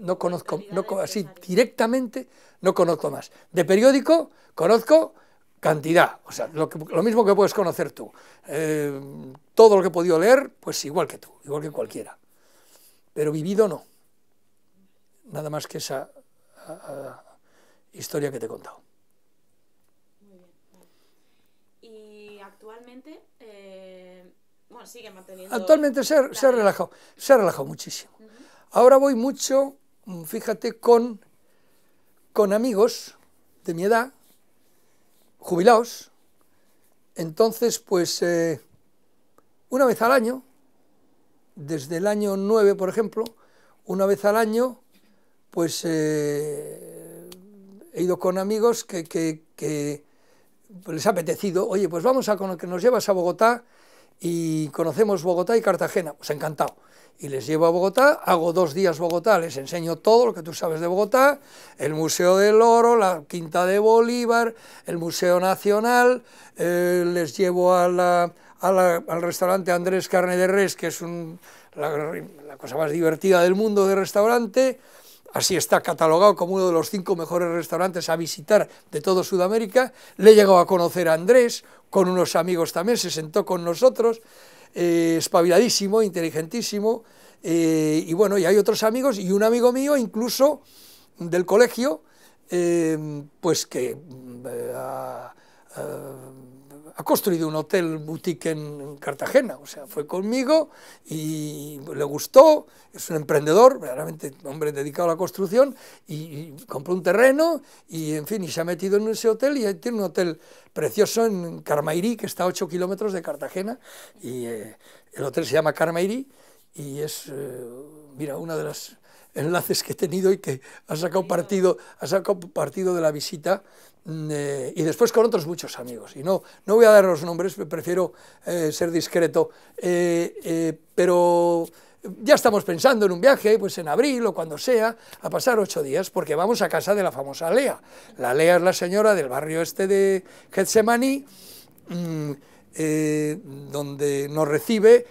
no conozco, así directamente no conozco más. De periódico conozco cantidad, o sea, lo, mismo que puedes conocer tú. Eh, todo lo que he podido leer, pues igual que tú, igual que cualquiera. Pero vivido no. Nada más que esa historia que te he contado. Muy bien. Y actualmente, eh, bueno, sigue manteniendo... Actualmente se, ha relajado, se ha relajado muchísimo. Ahora voy mucho, mm, fíjate, con, con amigos de mi edad, jubilados. Entonces, pues, eh, una vez al año, desde el año 9, por ejemplo, una vez al año, pues eh, he ido con amigos que, les ha apetecido, oye, pues vamos a con lo que nos llevas a Bogotá y conocemos Bogotá y Cartagena, ha pues encantado y les llevo a Bogotá, hago dos días Bogotá, les enseño todo lo que tú sabes de Bogotá, el Museo del Oro, la Quinta de Bolívar, el Museo Nacional, eh, les llevo al restaurante Andrés Carne de Res, que es la, la, cosa más divertida del mundo de restaurante, así está catalogado como uno de los cinco mejores restaurantes a visitar de todo Sudamérica, le he llegado a conocer a Andrés, con unos amigos también, se sentó con nosotros, eh, espabiladísimo, inteligentísimo, eh, y bueno, y hay otros amigos, y un amigo mío incluso del colegio, eh, pues que... Mm, ha construido un hotel boutique en Cartagena, o sea, fue conmigo y le gustó, es un emprendedor, verdaderamente hombre dedicado a la construcción, y, compró un terreno y, en fin, y se ha metido en ese hotel y tiene un hotel precioso en Carmairí, que está a 8 kilómetros de Cartagena, y eh, el hotel se llama Carmairí y es, eh, mira, uno de los enlaces que he tenido y que ha sacado partido, ha sacado partido de la visita Mm, eh, y después con otros muchos amigos. Y no, no voy a dar los nombres, prefiero eh, ser discreto. Eh, pero ya estamos pensando en un viaje, pues en abril o cuando sea, a pasar ocho días, porque vamos a casa de la famosa Lea. La Lea es la señora del barrio este de Getsemaní, mm, donde nos recibe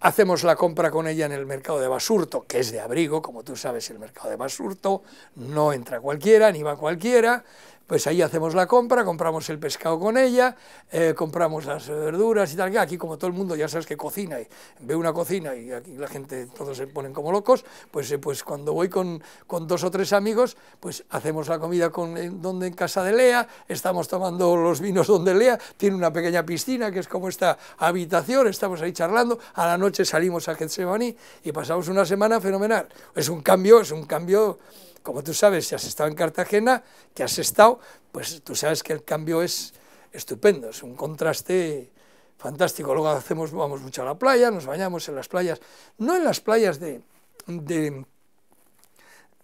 hacemos la compra con ella en el mercado de Basurto, que es de abrigo, como tú sabes, el mercado de Basurto no entra cualquiera, ni va cualquiera, pues ahí hacemos la compra, compramos el pescado con ella, eh, compramos las verduras y tal, aquí como todo el mundo ya sabes que cocina, y ve una cocina y aquí la gente, todos se ponen como locos, pues, eh, pues cuando voy con, dos o tres amigos, pues hacemos la comida con, en, donde, en casa de Lea, estamos tomando los vinos donde Lea, tiene una pequeña piscina que es como esta habitación, estamos ahí charlando, a la noche salimos a Getsemaní y pasamos una semana fenomenal. Es un cambio, es un cambio como tú sabes, si has estado en Cartagena, que has estado, pues tú sabes que el cambio es estupendo, es un contraste fantástico. Luego hacemos, vamos mucho a la playa, nos bañamos en las playas, no en las playas de, de,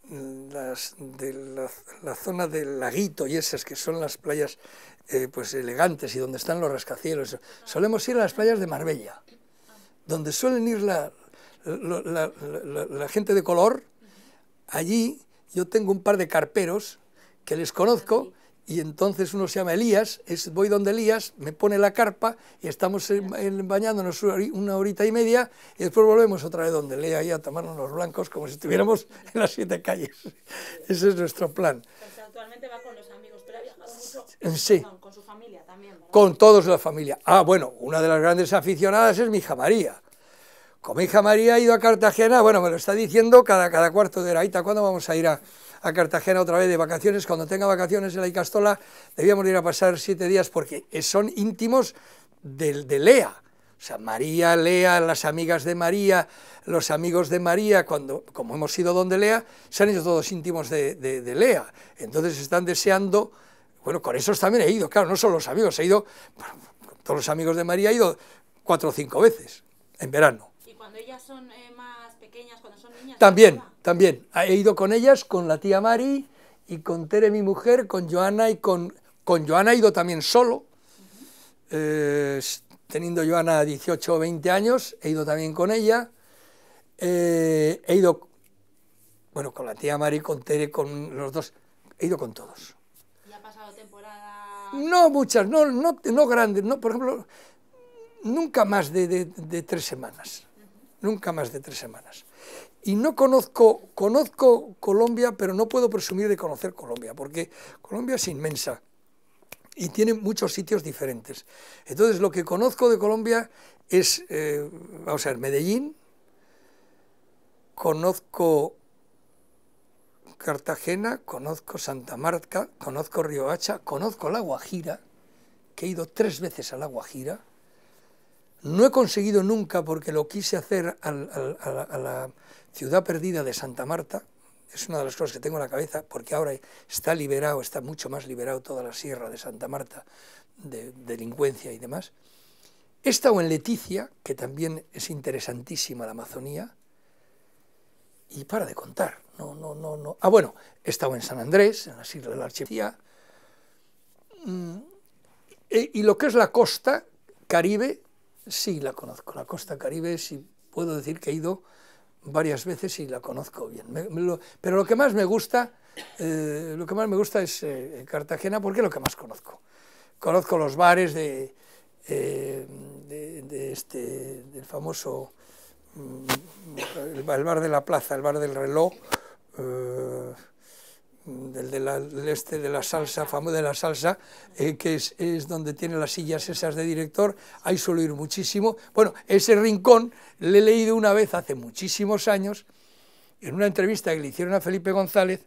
mm, la, zona del laguito y esas que son las playas eh, pues elegantes y donde están los rascacielos. Solemos ir a las playas de Marbella, donde suelen ir la, la gente de color allí yo tengo un par de carperos que les conozco ah, y entonces uno se llama Elías, voy donde Elías, me pone la carpa y estamos bañándonos una horita y media y después volvemos otra vez donde Elías y a tomarnos los blancos como si estuviéramos en las siete calles. Ese es nuestro plan. Pues actualmente va con los amigos, pero sí. con, su familia también. Con todos la familia. Ah, bueno, una de las grandes aficionadas es mi hija María como hija María ha ido a Cartagena, bueno, me lo está diciendo cada, cada cuarto de hora. Ita, ¿cuándo vamos a ir a, Cartagena otra vez de vacaciones? Cuando tenga vacaciones en la Icastola, debíamos ir a pasar siete días porque son íntimos de, de Lea. O sea, María, Lea, las amigas de María, los amigos de María, cuando, como hemos ido donde Lea, se han ido todos íntimos de, Lea. Entonces están deseando, bueno, con esos también he ido, claro, no solo los amigos, he ido, todos los amigos de María he ido cuatro o cinco veces en verano ellas son eh, más pequeñas, cuando son niñas. También, también. He ido con ellas, con la tía Mari y con Tere, mi mujer, con Joana y con... Con Joana he ido también solo, eh, teniendo Joana 18 o 20 años, he ido también con ella, eh, he ido, bueno, con la tía Mari, con Tere, con los dos, he ido con todos. ¿Y ha pasado temporada? No muchas, no, no, no grandes, no, por ejemplo, nunca más de, de tres semanas nunca más de tres semanas. Y no conozco, conozco Colombia, pero no puedo presumir de conocer Colombia, porque Colombia es inmensa y tiene muchos sitios diferentes. Entonces, lo que conozco de Colombia es, eh, vamos a ver, Medellín, conozco Cartagena, conozco Santa Marta, conozco Riohacha, conozco La Guajira, que he ido tres veces a La Guajira, no he conseguido nunca, porque lo quise hacer a, la, ciudad perdida de Santa Marta, es una de las cosas que tengo en la cabeza, porque ahora está liberado, está mucho más liberado toda la sierra de Santa Marta de, delincuencia y demás. He estado en Leticia, que también es interesantísima la Amazonía, y para de contar, no, no, no, no. Ah, bueno, he estado en San Andrés, en la islas de la Archipiélago, mm, eh, y lo que es la costa caribe, Sí, la conozco. La costa caribe, sí puedo decir que he ido varias veces y la conozco bien. pero lo que más me gusta, eh, lo que más me gusta es eh, Cartagena porque es lo que más conozco. Conozco los bares de, eh, este, del famoso, mm, el, bar de la plaza, el bar del reloj, del, este de la salsa, famoso de la salsa, eh, que es, donde tiene las sillas esas de director, ahí suelo ir muchísimo. Bueno, ese rincón le he leído una vez hace muchísimos años, en una entrevista que le hicieron a Felipe González,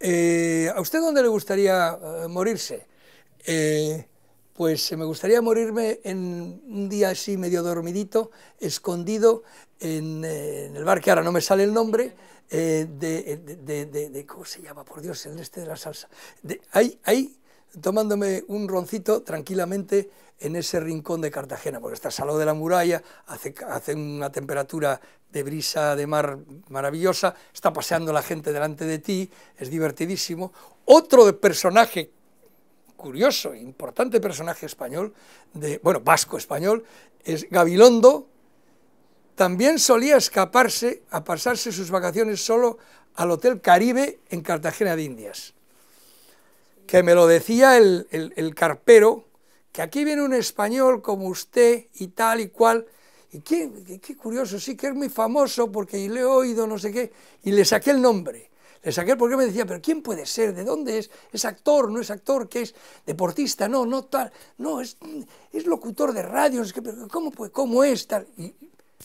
eh, ¿a usted dónde le gustaría eh, morirse? pues eh, me gustaría morirme en un día así medio dormidito, escondido en, eh, el bar que ahora no me sale el nombre, eh, de, de, ¿cómo se llama? Por Dios, el este de la salsa. ahí, ahí, tomándome un roncito tranquilamente en ese rincón de Cartagena, porque está al de la muralla, hace, hace una temperatura de brisa de mar maravillosa, está paseando la gente delante de ti, es divertidísimo. Otro personaje curioso e importante personaje español, de, bueno, vasco-español, es Gabilondo, también solía escaparse a pasarse sus vacaciones solo al Hotel Caribe en Cartagena de Indias. Que me lo decía el, carpero, que aquí viene un español como usted y tal y cual, y qué curioso, sí que es muy famoso porque le he oído no sé qué, y le saqué el nombre. Le saqué porque me decía, pero ¿quién puede ser? ¿De dónde es? ¿Es actor? ¿No es actor? ¿Qué es? actor que es deportista No, no tal. No, es, es locutor de radio. Es que, ¿cómo, es Y,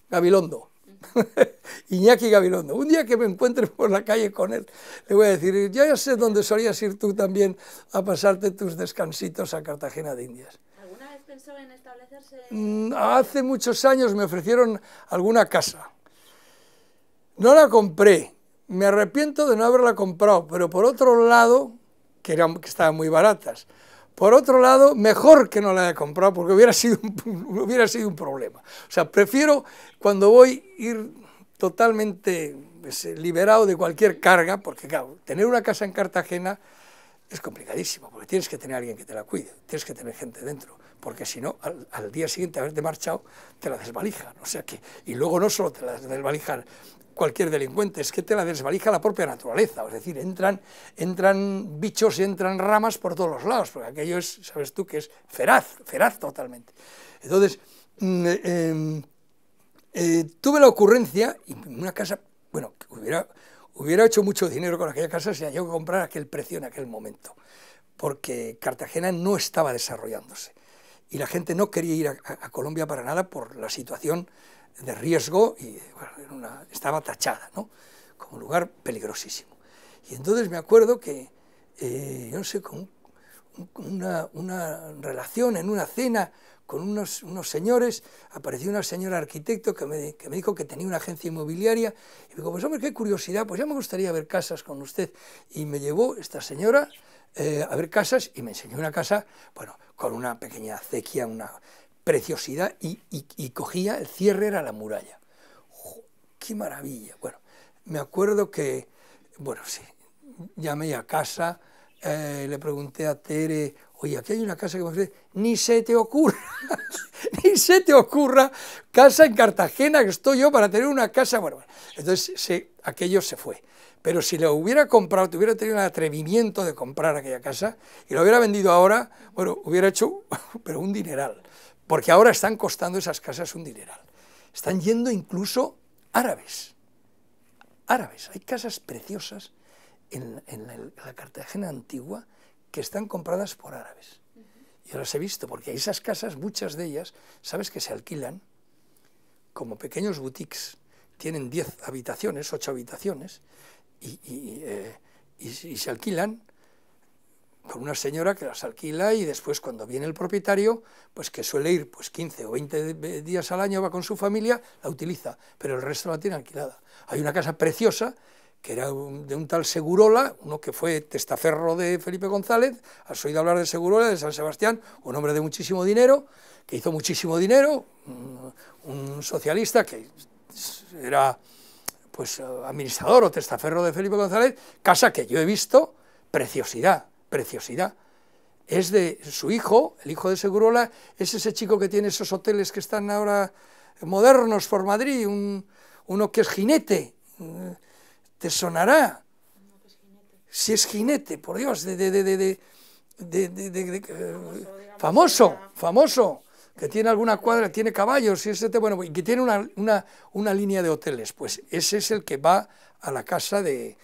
Gabilondo. Iñaki Gabilondo. Un día que me encuentre por la calle con él, le voy a decir, yo ya sé dónde solías ir tú también a pasarte tus descansitos a Cartagena de Indias. ¿Alguna vez pensó en establecerse? Mm, hace muchos años me ofrecieron alguna casa. No la compré, me arrepiento de no haberla comprado, pero por otro lado, que, eran, que estaban muy baratas, por otro lado, mejor que no la haya comprado porque hubiera sido, un, hubiera sido un problema. O sea, prefiero cuando voy ir totalmente pues, liberado de cualquier carga, porque claro, tener una casa en Cartagena es complicadísimo, porque tienes que tener alguien que te la cuide, tienes que tener gente dentro, porque si no, al, día siguiente haberte marchado, te la desvalijan. O sea que, y luego no solo te la desvalijan cualquier delincuente, es que te la desvalija la propia naturaleza, es decir, entran, entran bichos y entran ramas por todos los lados, porque aquello es, sabes tú, que es feraz, feraz totalmente. Entonces, mm, em, eh, tuve la ocurrencia, y una casa, bueno, hubiera, hecho mucho dinero con aquella casa si había que comprar aquel precio en aquel momento, porque Cartagena no estaba desarrollándose, y la gente no quería ir a Colombia para nada por la situación de riesgo y estaba tachada, ¿no? Como un lugar peligrosísimo. Y entonces me acuerdo que, eh, yo no sé, con una, relación en una cena con unos, unos señores, apareció una señora arquitecto que me, dijo que tenía una agencia inmobiliaria, y me dijo, pues hombre, qué curiosidad, pues ya me gustaría ver casas con usted. Y me llevó esta señora eh, a ver casas y me enseñó una casa, bueno, con una pequeña acequia, una, preciosidad y, cogía, el cierre era la muralla. ¡Qué maravilla! Bueno, me acuerdo que, bueno, sí, llamé a casa, eh, le pregunté a Tere, oye, aquí hay una casa que me ni se te ocurra, ni se te ocurra, casa en Cartagena que estoy yo para tener una casa, bueno, entonces sí, aquello se fue. Pero si lo hubiera comprado, tuviera hubiera tenido el atrevimiento de comprar aquella casa y lo hubiera vendido ahora, bueno, hubiera hecho pero un dineral porque ahora están costando esas casas un dineral. Están yendo incluso árabes, árabes. Hay casas preciosas en, la, Cartagena antigua que están compradas por árabes. Yo las he visto, porque esas casas, muchas de ellas, sabes que se alquilan como pequeños boutiques, tienen 10 habitaciones, 8 habitaciones, eh, y se alquilan con una señora que las alquila y después cuando viene el propietario, pues que suele ir pues 15 o 20 días al año, va con su familia, la utiliza, pero el resto la tiene alquilada. Hay una casa preciosa que era de un tal Segurola, uno que fue testaferro de Felipe González, has oído hablar de Segurola, de San Sebastián, un hombre de muchísimo dinero, que hizo muchísimo dinero, un, mm, un socialista que era pues administrador o testaferro de Felipe González, casa que yo he visto, preciosidad, preciosidad. Es de su hijo, el hijo de Segurola, es ese chico que tiene esos hoteles que están ahora modernos por Madrid, uno que es jinete, mm, te sonará. Si es jinete, por Dios, de, eh, famoso, famoso, que tiene alguna cuadra, tiene caballos y bueno, y que tiene una línea de hoteles, pues ese es el que va a la casa de,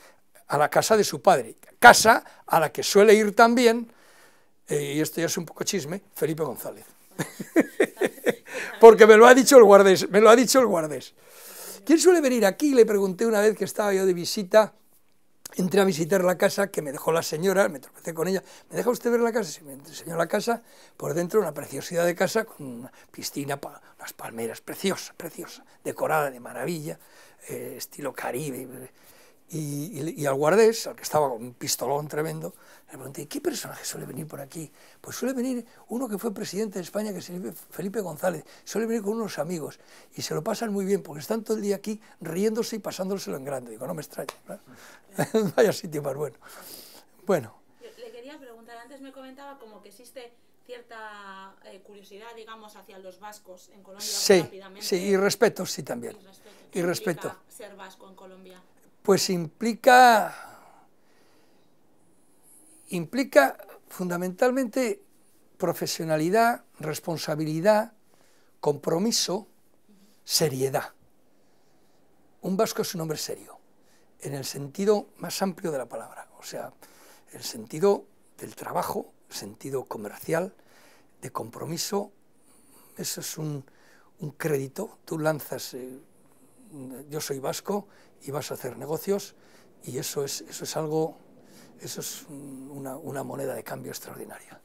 a la casa de su padre, casa a la que suele ir también, eh, y esto ya es un poco chisme, Felipe González. Porque me lo ha dicho el guardés, me lo ha dicho el guardés. ¿Quién suele venir aquí? Le pregunté una vez que estaba yo de visita, entré a visitar la casa que me dejó la señora, me tropecé con ella, ¿me deja usted ver la casa? Sí, me enseñó la casa, por dentro una preciosidad de casa con una piscina, unas palmeras, preciosa, preciosa, decorada de maravilla, eh, estilo caribe, y, al guardés, al que estaba con un pistolón tremendo, le pregunté, ¿qué personaje suele venir por aquí? Pues suele venir uno que fue presidente de España, que es Felipe González, suele venir con unos amigos, y se lo pasan muy bien, porque están todo el día aquí riéndose y pasándoselo en grande. Digo, no me extraña, vaya sitio más bueno. Bueno. Le quería preguntar, antes me comentaba como que existe cierta eh, curiosidad, digamos, hacia los vascos en Colombia. Sí, rápidamente. sí, y respeto, sí, también. Y respeto. ¿Qué y respeto. ser vasco en Colombia? pues implica, implica fundamentalmente profesionalidad, responsabilidad, compromiso, seriedad. Un vasco es un hombre serio, en el sentido más amplio de la palabra, o sea, el sentido del trabajo, el sentido comercial, de compromiso, eso es un, crédito, tú lanzas... Eh, yo soy vasco y vas a hacer negocios y eso es, eso es algo, eso es una, moneda de cambio extraordinaria.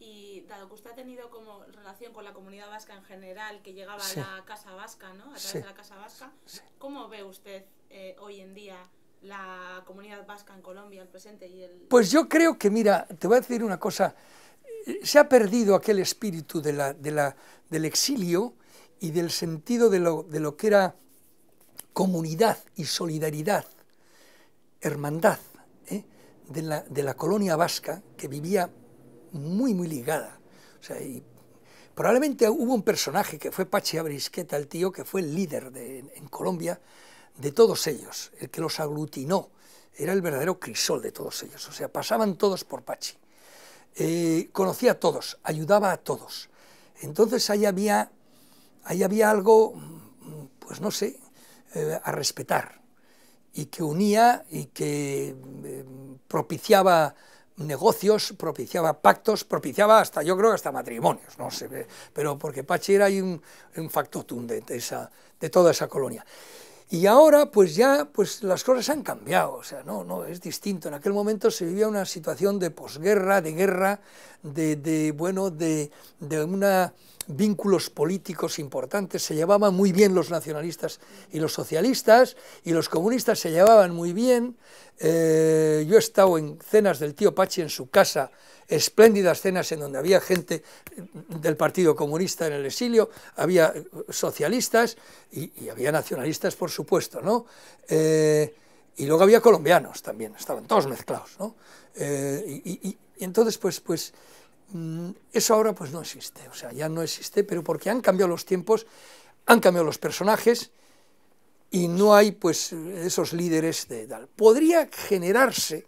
Y dado que usted ha tenido como relación con la comunidad vasca en general, que llegaba a la Casa Vasca, ¿no? A de la Casa Vasca, ¿cómo ve usted eh, hoy en día la comunidad vasca en Colombia, el presente y el...? Pues yo creo que, mira, te voy a decir una cosa, se ha perdido aquel espíritu de la, del exilio y del sentido de lo, que era comunidad y solidaridad, hermandad ¿eh? de, la, colonia vasca que vivía muy, muy ligada. probablemente hubo un personaje que fue Pache Abrisqueta, el tío, que fue el líder en Colombia de todos ellos, el que los aglutinó, era el verdadero crisol de todos ellos. O sea, pasaban todos por Pachi. Eh, conocía a todos, ayudaba a todos. Entonces ahí había ahí había algo, pues no sé, eh, a respetar y que unía y que eh, propiciaba negocios, propiciaba pactos, propiciaba hasta, yo creo, hasta matrimonios, no sé, pero porque Pachi era un, un factotum de, esa, de toda esa colonia. Y ahora, pues ya, pues las cosas han cambiado, o sea, no, no, es distinto. En aquel momento se vivía una situación de posguerra, de guerra, de, bueno, de una vínculos políticos importantes, se llevaban muy bien los nacionalistas y los socialistas, y los comunistas se llevaban muy bien. Eh, yo he estado en cenas del tío Pachi en su casa, espléndidas cenas en donde había gente del Partido Comunista en el exilio, había socialistas y, había nacionalistas, por supuesto, ¿no? Eh, y luego había colombianos también, estaban todos mezclados, ¿no? Eh, y, y, entonces, pues, pues Mm, eso ahora pues no existe, o sea, ya no existe, pero porque han cambiado los tiempos, han cambiado los personajes y no hay pues esos líderes de tal. Podría generarse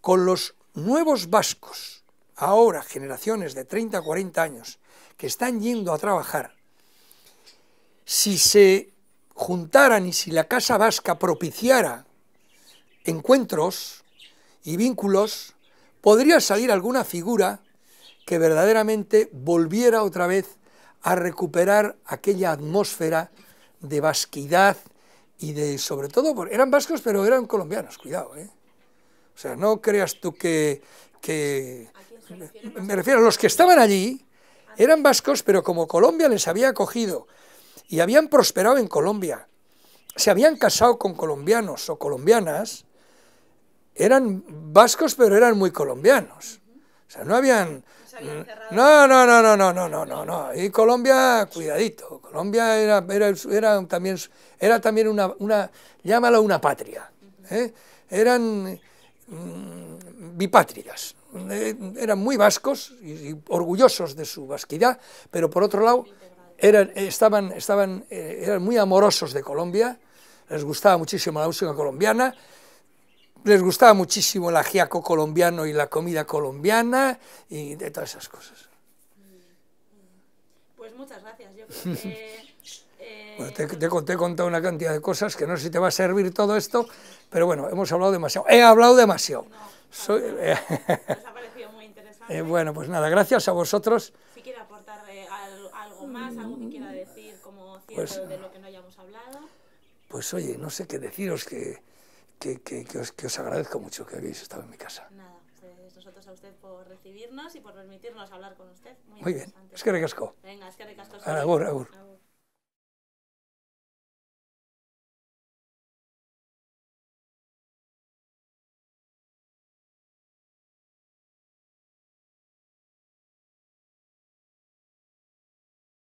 con los nuevos vascos, ahora generaciones de 30, 40 años, que están yendo a trabajar, si se juntaran y si la Casa Vasca propiciara encuentros y vínculos, podría salir alguna figura que verdaderamente volviera otra vez a recuperar aquella atmósfera de vasquidad y de, sobre todo, eran vascos pero eran colombianos, cuidado, ¿eh? O sea, no creas tú que... que me refiero a los que estaban allí, eran vascos, pero como Colombia les había acogido y habían prosperado en Colombia, se habían casado con colombianos o colombianas, eran vascos pero eran muy colombianos. O sea, no habían Mm. No, no, no, no, no, no, no, no, no. Y Colombia, cuidadito. Colombia era, era, también, era también una, una, llámala una patria. ¿eh? Eran mm, bipatrias, eh, Eran muy vascos y, orgullosos de su vasquidad, pero por otro lado eran, estaban, estaban, eh, eran muy amorosos de Colombia, les gustaba muchísimo la música colombiana, les gustaba muchísimo el ajiaco colombiano y la comida colombiana y de todas esas cosas. Pues muchas gracias. Yo creo que... Eh, te, he contado una cantidad de cosas que no sé si te va a servir todo esto, pero bueno, hemos hablado demasiado. He hablado demasiado. Nos ha parecido muy interesante. Eh, bueno, pues nada, gracias a vosotros. Si quiere aportar eh, algo más, algo que quiera decir como cierto pues de lo que no hayamos hablado. Pues oye, no sé qué deciros que que, que, que, os, que, os, agradezco mucho que habéis estado en mi casa. Nada, pues nosotros a usted por recibirnos y por permitirnos hablar con usted. Muy, bien, es que recasco. Venga, es que recasco. Agur, agur.